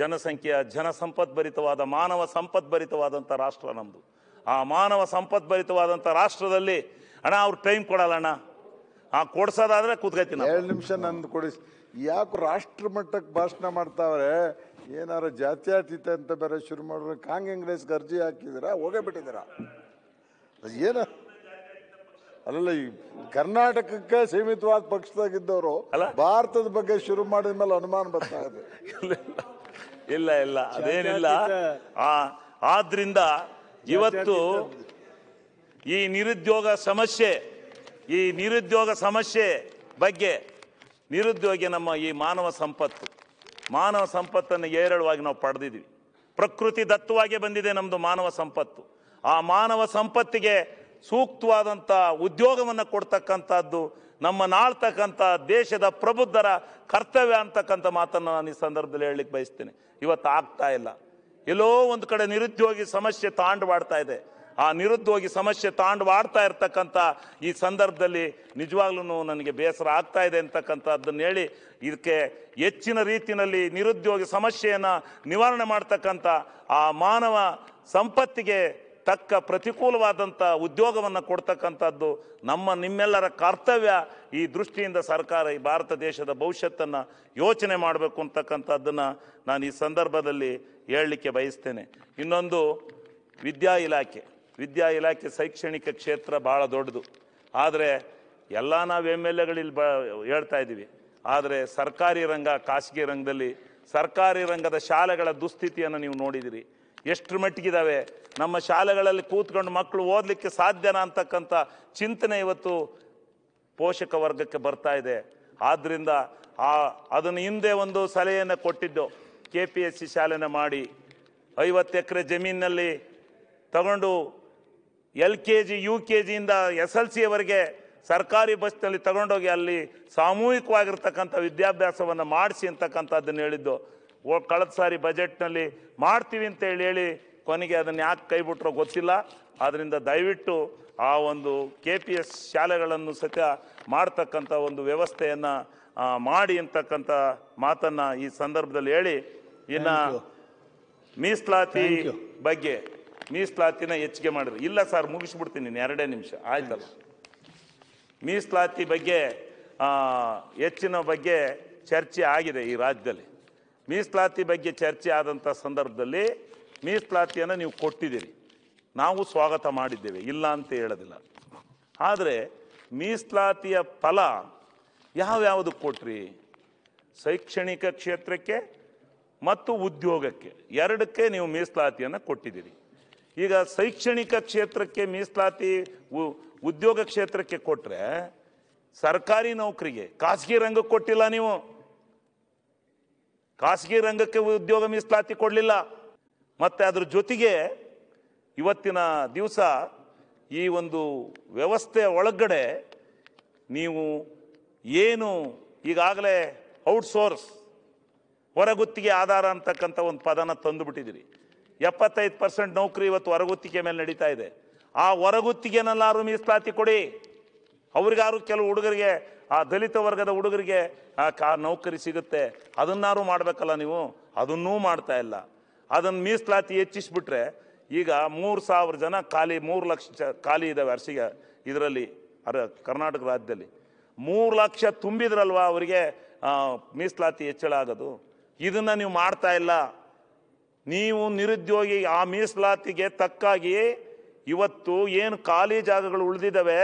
ಜನಸಂಖ್ಯೆಯ ಜನ ಸಂಪದ್ಭರಿತವಾದ ಮಾನವ ಸಂಪದ್ಭರಿತವಾದಂಥ ರಾಷ್ಟ್ರ ನಮ್ಮದು ಆ ಮಾನವ ಸಂಪದ್ಭರಿತವಾದಂಥ ರಾಷ್ಟ್ರದಲ್ಲಿ ಅಣ್ಣ ಅವ್ರು ಟೈಮ್ ಕೊಡಲ್ಲ ಅಣ್ಣ ಆ ಕೊಡ್ಸೋದಾದ್ರೆ ಕೂತ್ಕೊತೀನಿ ಎರಡು ನಿಮಿಷ ನಂದು ಕೊಡಿಸಿ ಯಾಕೆ ರಾಷ್ಟ್ರ ಮಟ್ಟಕ್ಕೆ ಭಾಷಣ ಮಾಡ್ತಾವ್ರೆ ಏನಾರು ಜಾತ್ಯಾತೀತ ಅಂತ ಬೇರೆ ಶುರು ಮಾಡಿದ್ರೆ ಕಾಂಗ್ರೆಸ್ಗೆ ಅರ್ಜಿ ಹಾಕಿದಿರ ಹೋಗೇ ಬಿಟ್ಟಿದ್ದೀರ ಏನ ಅಲ್ಲ ಈ ಕರ್ನಾಟಕಕ್ಕೆ ಸೀಮಿತವಾದ ಪಕ್ಷದಾಗಿದ್ದವರು ಭಾರತದ ಬಗ್ಗೆ ಶುರು ಮಾಡಿದ ಮೇಲೆ ಅನುಮಾನ ಬರ್ತಾ ಇದೆ ಇಲ್ಲ ಇಲ್ಲ ಅದೇನಿಲ್ಲ ಆದ್ರಿಂದ ಇವತ್ತು ಈ ನಿರುದ್ಯೋಗ ಸಮಸ್ಯೆ ಈ ನಿರುದ್ಯೋಗ ಸಮಸ್ಯೆ ಬಗ್ಗೆ ನಿರುದ್ಯೋಗಿ ನಮ್ಮ ಈ ಮಾನವ ಸಂಪತ್ತು ಮಾನವ ಸಂಪತ್ತನ್ನು ಏರಳವಾಗಿ ನಾವು ಪಡೆದಿದ್ವಿ ಪ್ರಕೃತಿ ದತ್ತವಾಗಿ ಬಂದಿದೆ ನಮ್ಮದು ಮಾನವ ಸಂಪತ್ತು ಆ ಮಾನವ ಸಂಪತ್ತಿಗೆ ಸೂಕ್ತವಾದಂಥ ಉದ್ಯೋಗವನ್ನು ಕೊಡ್ತಕ್ಕಂಥದ್ದು ನಮ್ಮ ನಾಳ್ತಕ್ಕಂಥ ದೇಶದ ಪ್ರಬುದ್ಧರ ಕರ್ತವ್ಯ ಅಂತಕ್ಕಂಥ ಮಾತನ್ನು ನಾನು ಈ ಸಂದರ್ಭದಲ್ಲಿ ಹೇಳಲಿಕ್ಕೆ ಬಯಸ್ತೇನೆ ಇವತ್ತು ಆಗ್ತಾ ಇಲ್ಲ ಎಲ್ಲೋ ಒಂದು ಕಡೆ ನಿರುದ್ಯೋಗಿ ಸಮಸ್ಯೆ ತಾಂಡವಾಡ್ತಾ ಇದೆ ಆ ನಿರುದ್ಯೋಗಿ ಸಮಸ್ಯೆ ತಾಂಡವಾಡ್ತಾ ಇರ್ತಕ್ಕಂಥ ಈ ಸಂದರ್ಭದಲ್ಲಿ ನಿಜವಾಗ್ಲೂ ನನಗೆ ಬೇಸರ ಆಗ್ತಾ ಇದೆ ಅಂತಕ್ಕಂಥದ್ದನ್ನು ಹೇಳಿ ಇದಕ್ಕೆ ಹೆಚ್ಚಿನ ರೀತಿಯಲ್ಲಿ ನಿರುದ್ಯೋಗಿ ಸಮಸ್ಯೆಯನ್ನು ನಿವಾರಣೆ ಮಾಡ್ತಕ್ಕಂಥ ಆ ಮಾನವ ಸಂಪತ್ತಿಗೆ ತಕ್ಕ ಪ್ರತಿಕೂಲವಾದಂಥ ಉದ್ಯೋಗವನ್ನು ಕೊಡ್ತಕ್ಕಂಥದ್ದು ನಮ್ಮ ನಿಮ್ಮೆಲ್ಲರ ಕರ್ತವ್ಯ ಈ ದೃಷ್ಟಿಯಿಂದ ಸರ್ಕಾರ ಈ ಭಾರತ ದೇಶದ ಭವಿಷ್ಯತ್ತನ್ನು ಯೋಚನೆ ಮಾಡಬೇಕು ಅಂತಕ್ಕಂಥದ್ದನ್ನು ನಾನು ಈ ಸಂದರ್ಭದಲ್ಲಿ ಹೇಳಲಿಕ್ಕೆ ಬಯಸ್ತೇನೆ ಇನ್ನೊಂದು ವಿದ್ಯಾ ಇಲಾಖೆ ವಿದ್ಯಾ ಇಲಾಖೆ ಶೈಕ್ಷಣಿಕ ಕ್ಷೇತ್ರ ಭಾಳ ದೊಡ್ಡದು ಆದರೆ ಎಲ್ಲ ನಾವು ಎಮ್ ಎಲ್ ಎಗಳಲ್ಲಿ ಬ ಹೇಳ್ತಾ ಇದ್ದೀವಿ ಆದರೆ ಸರ್ಕಾರಿ ರಂಗ ಖಾಸಗಿ ರಂಗದಲ್ಲಿ ಸರ್ಕಾರಿ ರಂಗದ ಶಾಲೆಗಳ ದುಸ್ಥಿತಿಯನ್ನು ನೀವು ನೋಡಿದಿರಿ ಎಷ್ಟರ ಮಟ್ಟಿಗಿದ್ದಾವೆ ನಮ್ಮ ಶಾಲೆಗಳಲ್ಲಿ ಕೂತ್ಕೊಂಡು ಮಕ್ಕಳು ಓದಲಿಕ್ಕೆ ಸಾಧ್ಯನಾ ಅಂತಕ್ಕಂಥ ಚಿಂತನೆ ಇವತ್ತು ಪೋಷಕ ವರ್ಗಕ್ಕೆ ಬರ್ತಾ ಇದೆ ಆದ್ದರಿಂದ ಆ ಅದನ್ನು ಹಿಂದೆ ಒಂದು ಸಲಹೆಯನ್ನು ಕೊಟ್ಟಿದ್ದು ಕೆ ಪಿ ಎಸ್ ಸಿ ಶಾಲೆನ ಮಾಡಿ ಐವತ್ತು ಎಕರೆ ಜಮೀನಿನಲ್ಲಿ ತಗೊಂಡು L K G U K ಜಿಯಿಂದ ಎಸ್ ಎಲ್ ಸಿಯವರೆಗೆ ಸರ್ಕಾರಿ ಬಸ್ನಲ್ಲಿ ತಗೊಂಡೋಗಿ ಅಲ್ಲಿ ಸಾಮೂಹಿಕವಾಗಿರ್ತಕ್ಕಂಥ ವಿದ್ಯಾಭ್ಯಾಸವನ್ನು ಮಾಡಿಸಿ ಅಂತಕ್ಕಂಥದ್ದನ್ನು ಹೇಳಿದ್ದು ಓ ಕಳೆದ ಸಾರಿ ಬಜೆಟ್ನಲ್ಲಿ ಮಾಡ್ತೀವಿ ಅಂತ ಹೇಳಿ ಹೇಳಿ ಕೊನೆಗೆ ಅದನ್ನು ಯಾಕೆ ಕೈಬಿಟ್ರೋ ಗೊತ್ತಿಲ್ಲ ಆದ್ದರಿಂದ ದಯವಿಟ್ಟು ಆ ಒಂದು ಕೆ ಪಿ ಎಸ್ ಶಾಲೆಗಳನ್ನು ಸಹಿತ ಮಾಡ್ತಕ್ಕಂಥ ಒಂದು ವ್ಯವಸ್ಥೆಯನ್ನು ಮಾಡಿ ಅಂತಕ್ಕಂಥ ಮಾತನ್ನು ಈ ಸಂದರ್ಭದಲ್ಲಿ ಹೇಳಿ ಇನ್ನು ಮೀಸಲಾತಿ ಬಗ್ಗೆ ಮೀಸಲಾತಿನ ಹೆಚ್ಚಿಗೆ ಮಾಡಿದ್ರು ಇಲ್ಲ ಸರ್ ಮುಗಿಸ್ಬಿಡ್ತೀನಿ ನೀನು ಎರಡೇ ನಿಮಿಷ ಆಯ್ತಲ್ಲ ಮೀಸಲಾತಿ ಬಗ್ಗೆ ಹೆಚ್ಚಿನ ಬಗ್ಗೆ ಚರ್ಚೆ ಆಗಿದೆ ಈ ರಾಜ್ಯದಲ್ಲಿ ಮೀಸಲಾತಿ ಬಗ್ಗೆ ಚರ್ಚೆ ಆದಂಥ ಸಂದರ್ಭದಲ್ಲಿ ಮೀಸಲಾತಿಯನ್ನು ನೀವು ಕೊಟ್ಟಿದ್ದೀರಿ ನಾವು ಸ್ವಾಗತ ಮಾಡಿದ್ದೇವೆ ಇಲ್ಲ ಅಂತ ಹೇಳೋದಿಲ್ಲ ಆದರೆ ಮೀಸಲಾತಿಯ ಫಲ ಯಾವ್ಯಾವುದಕ್ಕೆ ಕೊಟ್ರಿ ಶೈಕ್ಷಣಿಕ ಕ್ಷೇತ್ರಕ್ಕೆ ಮತ್ತು ಉದ್ಯೋಗಕ್ಕೆ ಎರಡಕ್ಕೆ ನೀವು ಮೀಸಲಾತಿಯನ್ನು ಕೊಟ್ಟಿದ್ದೀರಿ ಈಗ ಶೈಕ್ಷಣಿಕ ಕ್ಷೇತ್ರಕ್ಕೆ ಮೀಸಲಾತಿ ಉದ್ಯೋಗ ಕ್ಷೇತ್ರಕ್ಕೆ ಕೊಟ್ಟರೆ ಸರ್ಕಾರಿ ನೌಕರಿಗೆ ಖಾಸಗಿ ರಂಗಕ್ಕೆ ಕೊಟ್ಟಿಲ್ಲ ನೀವು ಖಾಸಗಿ ರಂಗಕ್ಕೆ ಉದ್ಯೋಗ ಮೀಸಲಾತಿ ಕೊಡಲಿಲ್ಲ ಮತ್ತು ಅದ್ರ ಜೊತೆಗೆ ಇವತ್ತಿನ ದಿವಸ ಈ ಒಂದು ವ್ಯವಸ್ಥೆ ಒಳಗಡೆ ನೀವು ಏನು ಈಗಾಗಲೇ ಔಟ್ಸೋರ್ಸ್ ಹೊರಗುತ್ತಿಗೆ ಆಧಾರ ಅಂತಕ್ಕಂಥ ಒಂದು ಪದನ ತಂದುಬಿಟ್ಟಿದ್ದೀರಿ ಎಪ್ಪತ್ತೈದು ಪರ್ಸೆಂಟ್ ನೌಕರಿ ಇವತ್ತು ಹೊರಗುತ್ತಿಗೆ ಮೇಲೆ ನಡೀತಾ ಇದೆ ಆ ಹೊರಗುತ್ತಿಗೆನಲ್ಲಾರು ಮೀಸಲಾತಿ ಕೊಡಿ ಅವ್ರಿಗಾರು ಕೆಲವು ಹುಡುಗರಿಗೆ ಆ ದಲಿತ ವರ್ಗದ ಹುಡುಗರಿಗೆ ಆ ಕಾ ನೌಕರಿ ಸಿಗುತ್ತೆ ಅದನ್ನಾರು ಮಾಡಬೇಕಲ್ಲ ನೀವು ಅದನ್ನೂ ಮಾಡ್ತಾ ಇಲ್ಲ ಅದನ್ನು ಮೀಸಲಾತಿ ಹೆಚ್ಚಿಸ್ಬಿಟ್ರೆ ಈಗ ಮೂರು ಸಾವಿರ ಜನ ಖಾಲಿ ಮೂರು ಲಕ್ಷ ಖಾಲಿ ಇದ್ದಾವೆ ಅರ್ಸಿಗೆ ಇದರಲ್ಲಿ ಅರ ಕರ್ನಾಟಕ ರಾಜ್ಯದಲ್ಲಿ ಮೂರು ಲಕ್ಷ ತುಂಬಿದ್ರಲ್ವ ಅವರಿಗೆ ಮೀಸಲಾತಿ ಹೆಚ್ಚಳ ಆಗೋದು ಇದನ್ನು ನೀವು ಮಾಡ್ತಾ ಇಲ್ಲ ನೀವು ನಿರುದ್ಯೋಗಿ ಆ ಮೀಸಲಾತಿಗೆ ತಕ್ಕಾಗಿ ಇವತ್ತು ಏನು ಖಾಲಿ ಜಾಗಗಳು ಉಳಿದಿದ್ದಾವೆ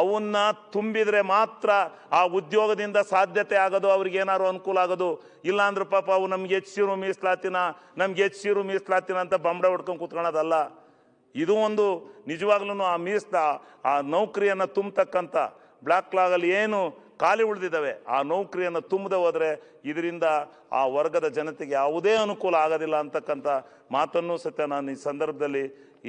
ಅವನ್ನ ತುಂಬಿದರೆ ಮಾತ್ರ ಆ ಉದ್ಯೋಗದಿಂದ ಸಾಧ್ಯತೆ ಆಗೋದು ಅವ್ರಿಗೇನಾದ್ರು ಅನುಕೂಲ ಆಗೋದು ಇಲ್ಲಾಂದ್ರೆ ಪಾಪ ಅವು ನಮ್ಗೆ ಹೆಚ್ಚಿರು ಮೀಸಲಾತಿನ ನಮ್ಗೆ ಹೆಚ್ಚಿರು ಮೀಸಲಾತಿನ ಅಂತ ಬಂಬಡ ಹೊಡ್ಕೊಂಡು ಕೂತ್ಕೊಳ್ಳೋದಲ್ಲ ಇದು ಒಂದು ನಿಜವಾಗ್ಲೂ ಆ ಮೀಸ್ತಾ ಆ ನೌಕರಿಯನ್ನು ತುಂಬತಕ್ಕಂಥ ಬ್ಲಾಕ್ಲಾಗಲ್ಲಿ ಏನು ಖಾಲಿ ಉಳಿದಿದ್ದಾವೆ ಆ ನೌಕರಿಯನ್ನು ತುಂಬದೆ ಹೋದರೆ ಇದರಿಂದ ಆ ವರ್ಗದ ಜನತೆಗೆ ಯಾವುದೇ ಅನುಕೂಲ ಆಗೋದಿಲ್ಲ ಅಂತಕ್ಕಂಥ ಮಾತನ್ನು ಸತ್ಯ ನಾನು ಈ ಸಂದರ್ಭದಲ್ಲಿ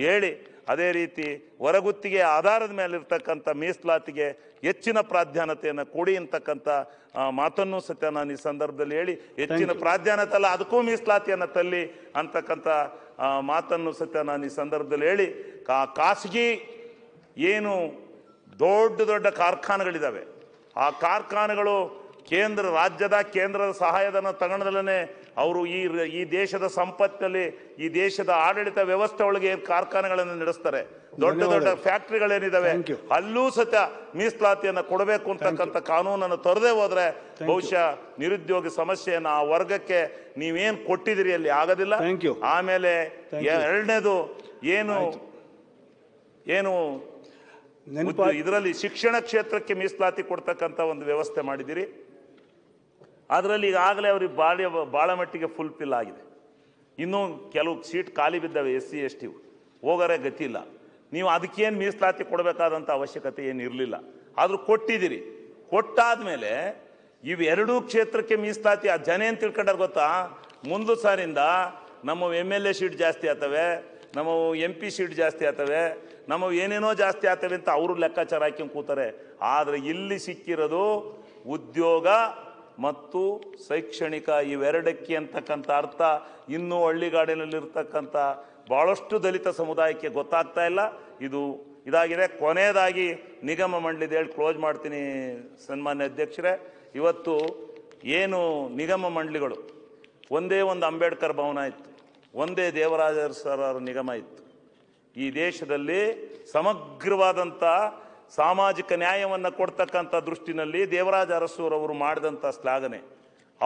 ಹೇಳಿ ಅದೇ ರೀತಿ ಹೊರಗುತ್ತಿಗೆ ಆಧಾರದ ಮೇಲಿರ್ತಕ್ಕಂಥ ಮೀಸಲಾತಿಗೆ ಹೆಚ್ಚಿನ ಪ್ರಾಧಾನ್ಯತೆಯನ್ನು ಕೊಡಿ ಅಂತಕ್ಕಂಥ ಮಾತನ್ನು ಸತ್ಯ ನಾನು ಈ ಸಂದರ್ಭದಲ್ಲಿ ಹೇಳಿ ಹೆಚ್ಚಿನ ಪ್ರಾಧಾನ್ಯತೆ ಅಲ್ಲ ಅದಕ್ಕೂ ಮೀಸಲಾತಿಯನ್ನು ತಲ್ಲಿ ಅಂತಕ್ಕಂಥ ಮಾತನ್ನು ಸತ್ಯ ನಾನು ಈ ಸಂದರ್ಭದಲ್ಲಿ ಹೇಳಿ ಕಾ ಖಾಸಗಿ ಏನು ದೊಡ್ಡ ದೊಡ್ಡ ಕಾರ್ಖಾನೆಗಳಿದ್ದಾವೆ ಆ ಕಾರ್ಖಾನೆಗಳು ಕೇಂದ್ರ ರಾಜ್ಯದ ಕೇಂದ್ರದ ಸಹಾಯಧನ ತಗೊಂಡದಲ್ಲೇ ಅವರು ಈ ಈ ದೇಶದ ಸಂಪತ್ತಿನಲ್ಲಿ ಈ ದೇಶದ ಆಡಳಿತ ವ್ಯವಸ್ಥೆ ಒಳಗೆ ಕಾರ್ಖಾನೆಗಳನ್ನು ನಡೆಸ್ತಾರೆ ದೊಡ್ಡ ದೊಡ್ಡ ಫ್ಯಾಕ್ಟ್ರಿಗಳೇನಿದಾವೆ ಅಲ್ಲೂ ಸತ್ಯ ಮೀಸಲಾತಿಯನ್ನು ಕೊಡಬೇಕು ಅಂತಕ್ಕಂಥ ಕಾನೂನನ್ನು ತೊರೆದೇ ಹೋದ್ರೆ ಬಹುಶಃ ನಿರುದ್ಯೋಗ ಸಮಸ್ಯೆಯನ್ನು ಆ ವರ್ಗಕ್ಕೆ ನೀವೇನು ಕೊಟ್ಟಿದಿರಿ ಅಲ್ಲಿ ಆಗೋದಿಲ್ಲ ಆಮೇಲೆ ಎರಡನೇದು ಏನು ಏನು ಇದರಲ್ಲಿ ಶಿಕ್ಷಣ ಕ್ಷೇತ್ರಕ್ಕೆ ಮೀಸಲಾತಿ ಕೊಡ್ತಕ್ಕಂಥ ಒಂದು ವ್ಯವಸ್ಥೆ ಮಾಡಿದಿರಿ ಅದರಲ್ಲಿ ಈಗಾಗಲೇ ಅವ್ರಿಗೆ ಬಾಳ ಭಾಳ ಮಟ್ಟಿಗೆ ಫುಲ್ ಫಿಲ್ ಆಗಿದೆ ಇನ್ನೂ ಕೆಲವು ಸೀಟ್ ಖಾಲಿ ಬಿದ್ದಾವೆ ಎಸ್ ಸಿ ಎಸ್ ಟಿ ಹೋಗೋರೆ ಗತಿ ಇಲ್ಲ ನೀವು ಅದಕ್ಕೇನು ಮೀಸಲಾತಿ ಕೊಡಬೇಕಾದಂಥ ಅವಶ್ಯಕತೆ ಏನು ಇರಲಿಲ್ಲ ಆದರೂ ಕೊಟ್ಟಿದ್ದೀರಿ ಕೊಟ್ಟಾದ ಮೇಲೆ ಇವೆರಡೂ ಕ್ಷೇತ್ರಕ್ಕೆ ಮೀಸಲಾತಿ ಆ ಜನ ಏನು ತಿಳ್ಕೊಂಡಾರ ಗೊತ್ತಾ ಮುಂದೆ ಸಾರಿಂದ ನಮ್ಮ ಎಮ್ ಎಲ್ ಎ ಸೀಟ್ ಜಾಸ್ತಿ ಆಗ್ತವೆ ನಮ್ಮ ಎಂ ಪಿ ಸೀಟ್ ಜಾಸ್ತಿ ಆಗ್ತವೆ ನಮ್ಮ ಏನೇನೋ ಜಾಸ್ತಿ ಆಗ್ತವೆ ಅಂತ ಅವರು ಲೆಕ್ಕಾಚಾರ ಹಾಕಿ ಕೂತಾರೆ ಆದರೆ ಇಲ್ಲಿ ಸಿಕ್ಕಿರೋದು ಉದ್ಯೋಗ ಮತ್ತು ಶೈಕ್ಷಣಿಕ ಇವೆರಡಕ್ಕೆ ಅಂತಕ್ಕಂಥ ಅರ್ಥ ಇನ್ನೂ ಹಳ್ಳಿಗಾಡಿನಲ್ಲಿರ್ತಕ್ಕಂಥ ಭಾಳಷ್ಟು ದಲಿತ ಸಮುದಾಯಕ್ಕೆ ಗೊತ್ತಾಗ್ತಾ ಇಲ್ಲ ಇದು ಇದಾಗಿದೆ ಕೊನೆಯದಾಗಿ ನಿಗಮ ಮಂಡಳಿದು ಹೇಳಿ ಕ್ಲೋಸ್ ಮಾಡ್ತೀನಿ ಸನ್ಮಾನ್ಯ ಅಧ್ಯಕ್ಷರೇ ಇವತ್ತು ಏನು ನಿಗಮ ಮಂಡಳಿಗಳು ಒಂದೇ ಒಂದು ಅಂಬೇಡ್ಕರ್ ಭವನ ಇತ್ತು ಒಂದೇ ದೇವರಾಜ ಸರ್ ನಿಗಮ ಇತ್ತು ಈ ದೇಶದಲ್ಲಿ ಸಮಗ್ರವಾದಂಥ ಸಾಮಾಜಿಕ ನ್ಯಾಯವನ್ನು ಕೊಡ್ತಕ್ಕಂಥ ದೃಷ್ಟಿನಲ್ಲಿ ದೇವರಾಜ ಅರಸೂರವರು ಮಾಡಿದಂಥ ಶ್ಲಾಘನೆ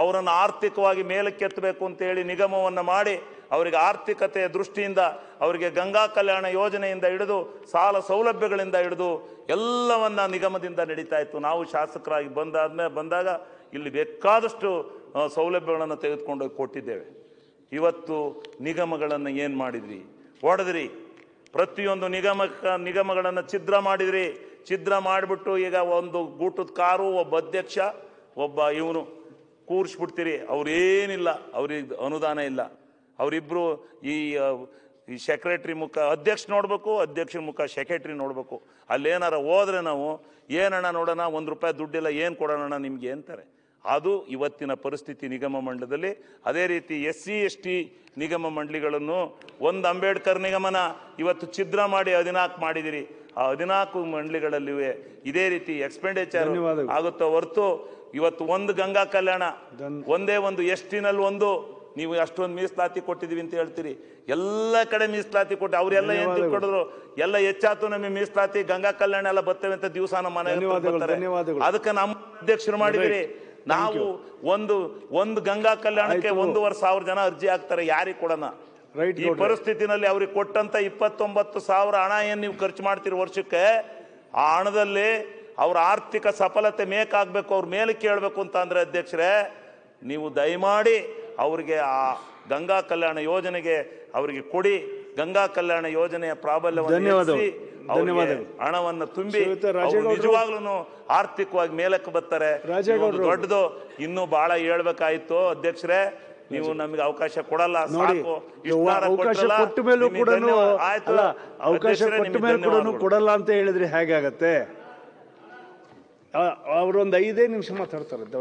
ಅವರನ್ನು ಆರ್ಥಿಕವಾಗಿ ಮೇಲಕ್ಕೆತ್ತಬೇಕು ಅಂತೇಳಿ ನಿಗಮವನ್ನು ಮಾಡಿ ಅವರಿಗೆ ಆರ್ಥಿಕತೆಯ ದೃಷ್ಟಿಯಿಂದ ಅವರಿಗೆ ಗಂಗಾ ಕಲ್ಯಾಣ ಯೋಜನೆಯಿಂದ ಹಿಡಿದು ಸಾಲ ಸೌಲಭ್ಯಗಳಿಂದ ಹಿಡಿದು ಎಲ್ಲವನ್ನ ನಿಗಮದಿಂದ ನಡೀತಾ ಇತ್ತು ನಾವು ಶಾಸಕರಾಗಿ ಬಂದಾದ್ಮೇಲೆ ಬಂದಾಗ ಇಲ್ಲಿ ಬೇಕಾದಷ್ಟು ಸೌಲಭ್ಯಗಳನ್ನು ತೆಗೆದುಕೊಂಡು ಕೊಟ್ಟಿದ್ದೇವೆ ಇವತ್ತು ನಿಗಮಗಳನ್ನು ಏನು ಮಾಡಿದ್ರಿ ಹೊಡೆದ್ರಿ ಪ್ರತಿಯೊಂದು ನಿಗಮ ನಿಗಮಗಳನ್ನು ಛಿದ್ರ ಮಾಡಿದ್ರಿ ಛಿದ್ರ ಮಾಡಿಬಿಟ್ಟು ಈಗ ಒಂದು ಗೂಟದ ಕಾರು ಒಬ್ಬ ಅಧ್ಯಕ್ಷ ಒಬ್ಬ ಇವನು ಕೂರಿಸ್ಬಿಡ್ತೀರಿ ಅವ್ರೇನಿಲ್ಲ ಅವ್ರಿಗೆ ಅನುದಾನ ಇಲ್ಲ ಅವರಿಬ್ಬರು ಈ ಈ ಸೆಕ್ರೆಟ್ರಿ ಮುಖ ಅಧ್ಯಕ್ಷ ನೋಡಬೇಕು ಅಧ್ಯಕ್ಷರ ಮುಖ ಸೆಕ್ರೆಟ್ರಿ ನೋಡಬೇಕು ಅಲ್ಲೇನಾರ ಹೋದರೆ ನಾವು ಏನಣ್ಣ ನೋಡೋಣ ಒಂದು ರೂಪಾಯಿ ದುಡ್ಡಿಲ್ಲ ಏನು ಕೊಡೋಣ ನಿಮಗೆ ಅಂತಾರೆ ಅದು ಇವತ್ತಿನ ಪರಿಸ್ಥಿತಿ ನಿಗಮ ಮಂಡಲದಲ್ಲಿ ಅದೇ ರೀತಿ ಎಸ್ ಸಿ ಎಸ್ ಟಿ ನಿಗಮ ಮಂಡಳಿಗಳನ್ನು ಒಂದು ಅಂಬೇಡ್ಕರ್ ನಿಗಮನ ಇವತ್ತು ಛಿದ್ರ ಮಾಡಿ ಹದಿನಾಲ್ಕು ಮಾಡಿದಿರಿ ಆ ಹದಿನಾಲ್ಕು ಮಂಡಳಿಗಳಲ್ಲಿವೆ ಇದೇ ರೀತಿ ಎಕ್ಸ್ಪೆಂಡಿಚರ್ ಆಗುತ್ತೋ ಹೊರತು ಇವತ್ತು ಒಂದು ಗಂಗಾ ಕಲ್ಯಾಣ ಒಂದೇ ಒಂದು ಎಸ್ ಟಿನಲ್ಲಿ ಒಂದು ನೀವು ಅಷ್ಟೊಂದು ಮೀಸಲಾತಿ ಕೊಟ್ಟಿದ್ದೀವಿ ಅಂತ ಹೇಳ್ತೀರಿ ಎಲ್ಲ ಕಡೆ ಮೀಸಲಾತಿ ಕೊಟ್ಟು ಅವರೆಲ್ಲ ಏನು ತಿಳ್ಕೊಡಿದ್ರು ಎಲ್ಲ ಹೆಚ್ಚಾತು ನಮಗೆ ಮೀಸಲಾತಿ ಗಂಗಾ ಕಲ್ಯಾಣ ಎಲ್ಲ ಬರ್ತೇವೆ ಅಂತ ದಿವಸ ನಮ್ಮ ಮನೆ ಅದಕ್ಕೆ ನಮ್ಮ ಅಧ್ಯಕ್ಷರು ಮಾಡಿದಿರಿ ನಾವು ಒಂದು ಒಂದು ಗಂಗಾ ಕಲ್ಯಾಣಕ್ಕೆ ಒಂದೂವರೆ ಸಾವಿರ ಜನ ಅರ್ಜಿ ಹಾಕ್ತಾರೆ ಯಾರಿಗೆ ಕೊಡೋಣ ಈ ಪರಿಸ್ಥಿತಿನಲ್ಲಿ ಅವ್ರಿಗೆ ಕೊಟ್ಟಂತ ಇಪ್ಪತ್ತೊಂಬತ್ತು ಸಾವಿರ ಹಣ ಏನು ನೀವು ಖರ್ಚು ಮಾಡ್ತೀರಿ ವರ್ಷಕ್ಕೆ ಆ ಹಣದಲ್ಲಿ ಅವ್ರ ಆರ್ಥಿಕ ಸಫಲತೆ ಮೇಕಾಗಬೇಕು ಅವ್ರ ಮೇಲೆ ಕೇಳಬೇಕು ಅಂತ ಅಂದ್ರೆ ಅಧ್ಯಕ್ಷರೇ ನೀವು ದಯಮಾಡಿ ಅವರಿಗೆ ಆ ಗಂಗಾ ಕಲ್ಯಾಣ ಯೋಜನೆಗೆ ಅವರಿಗೆ ಕೊಡಿ ಗಂಗಾ ಕಲ್ಯಾಣ ಯೋಜನೆಯ ಪ್ರಾಬಲ್ಯವನ್ನು ಧನ್ಯವಾದಗಳು ಹಣವನ್ನು ತುಂಬಿ ನಿಜವಾಗ್ಲೂ ಆರ್ಥಿಕವಾಗಿ ಮೇಲಕ್ಕೆ ಬರ್ತಾರೆ ದೊಡ್ಡದು ಇನ್ನೂ ಬಹಳ ಹೇಳ್ಬೇಕಾಯ್ತು ಅಧ್ಯಕ್ಷರೇ ನೀವು ನಮ್ಗೆ ಅವಕಾಶ ಕೊಡಲ್ಲ ಸಾಕು ಅವಕಾಶ ಮೇಲೂ ಕೊಡಲ್ಲ ಅಂತ ಹೇಳಿದ್ರೆ ಹೇಗಾಗತ್ತೆ ಅವರೊಂದು ಐದೇ ನಿಮಿಷ ಮಾತಾಡ್ತಾರೆ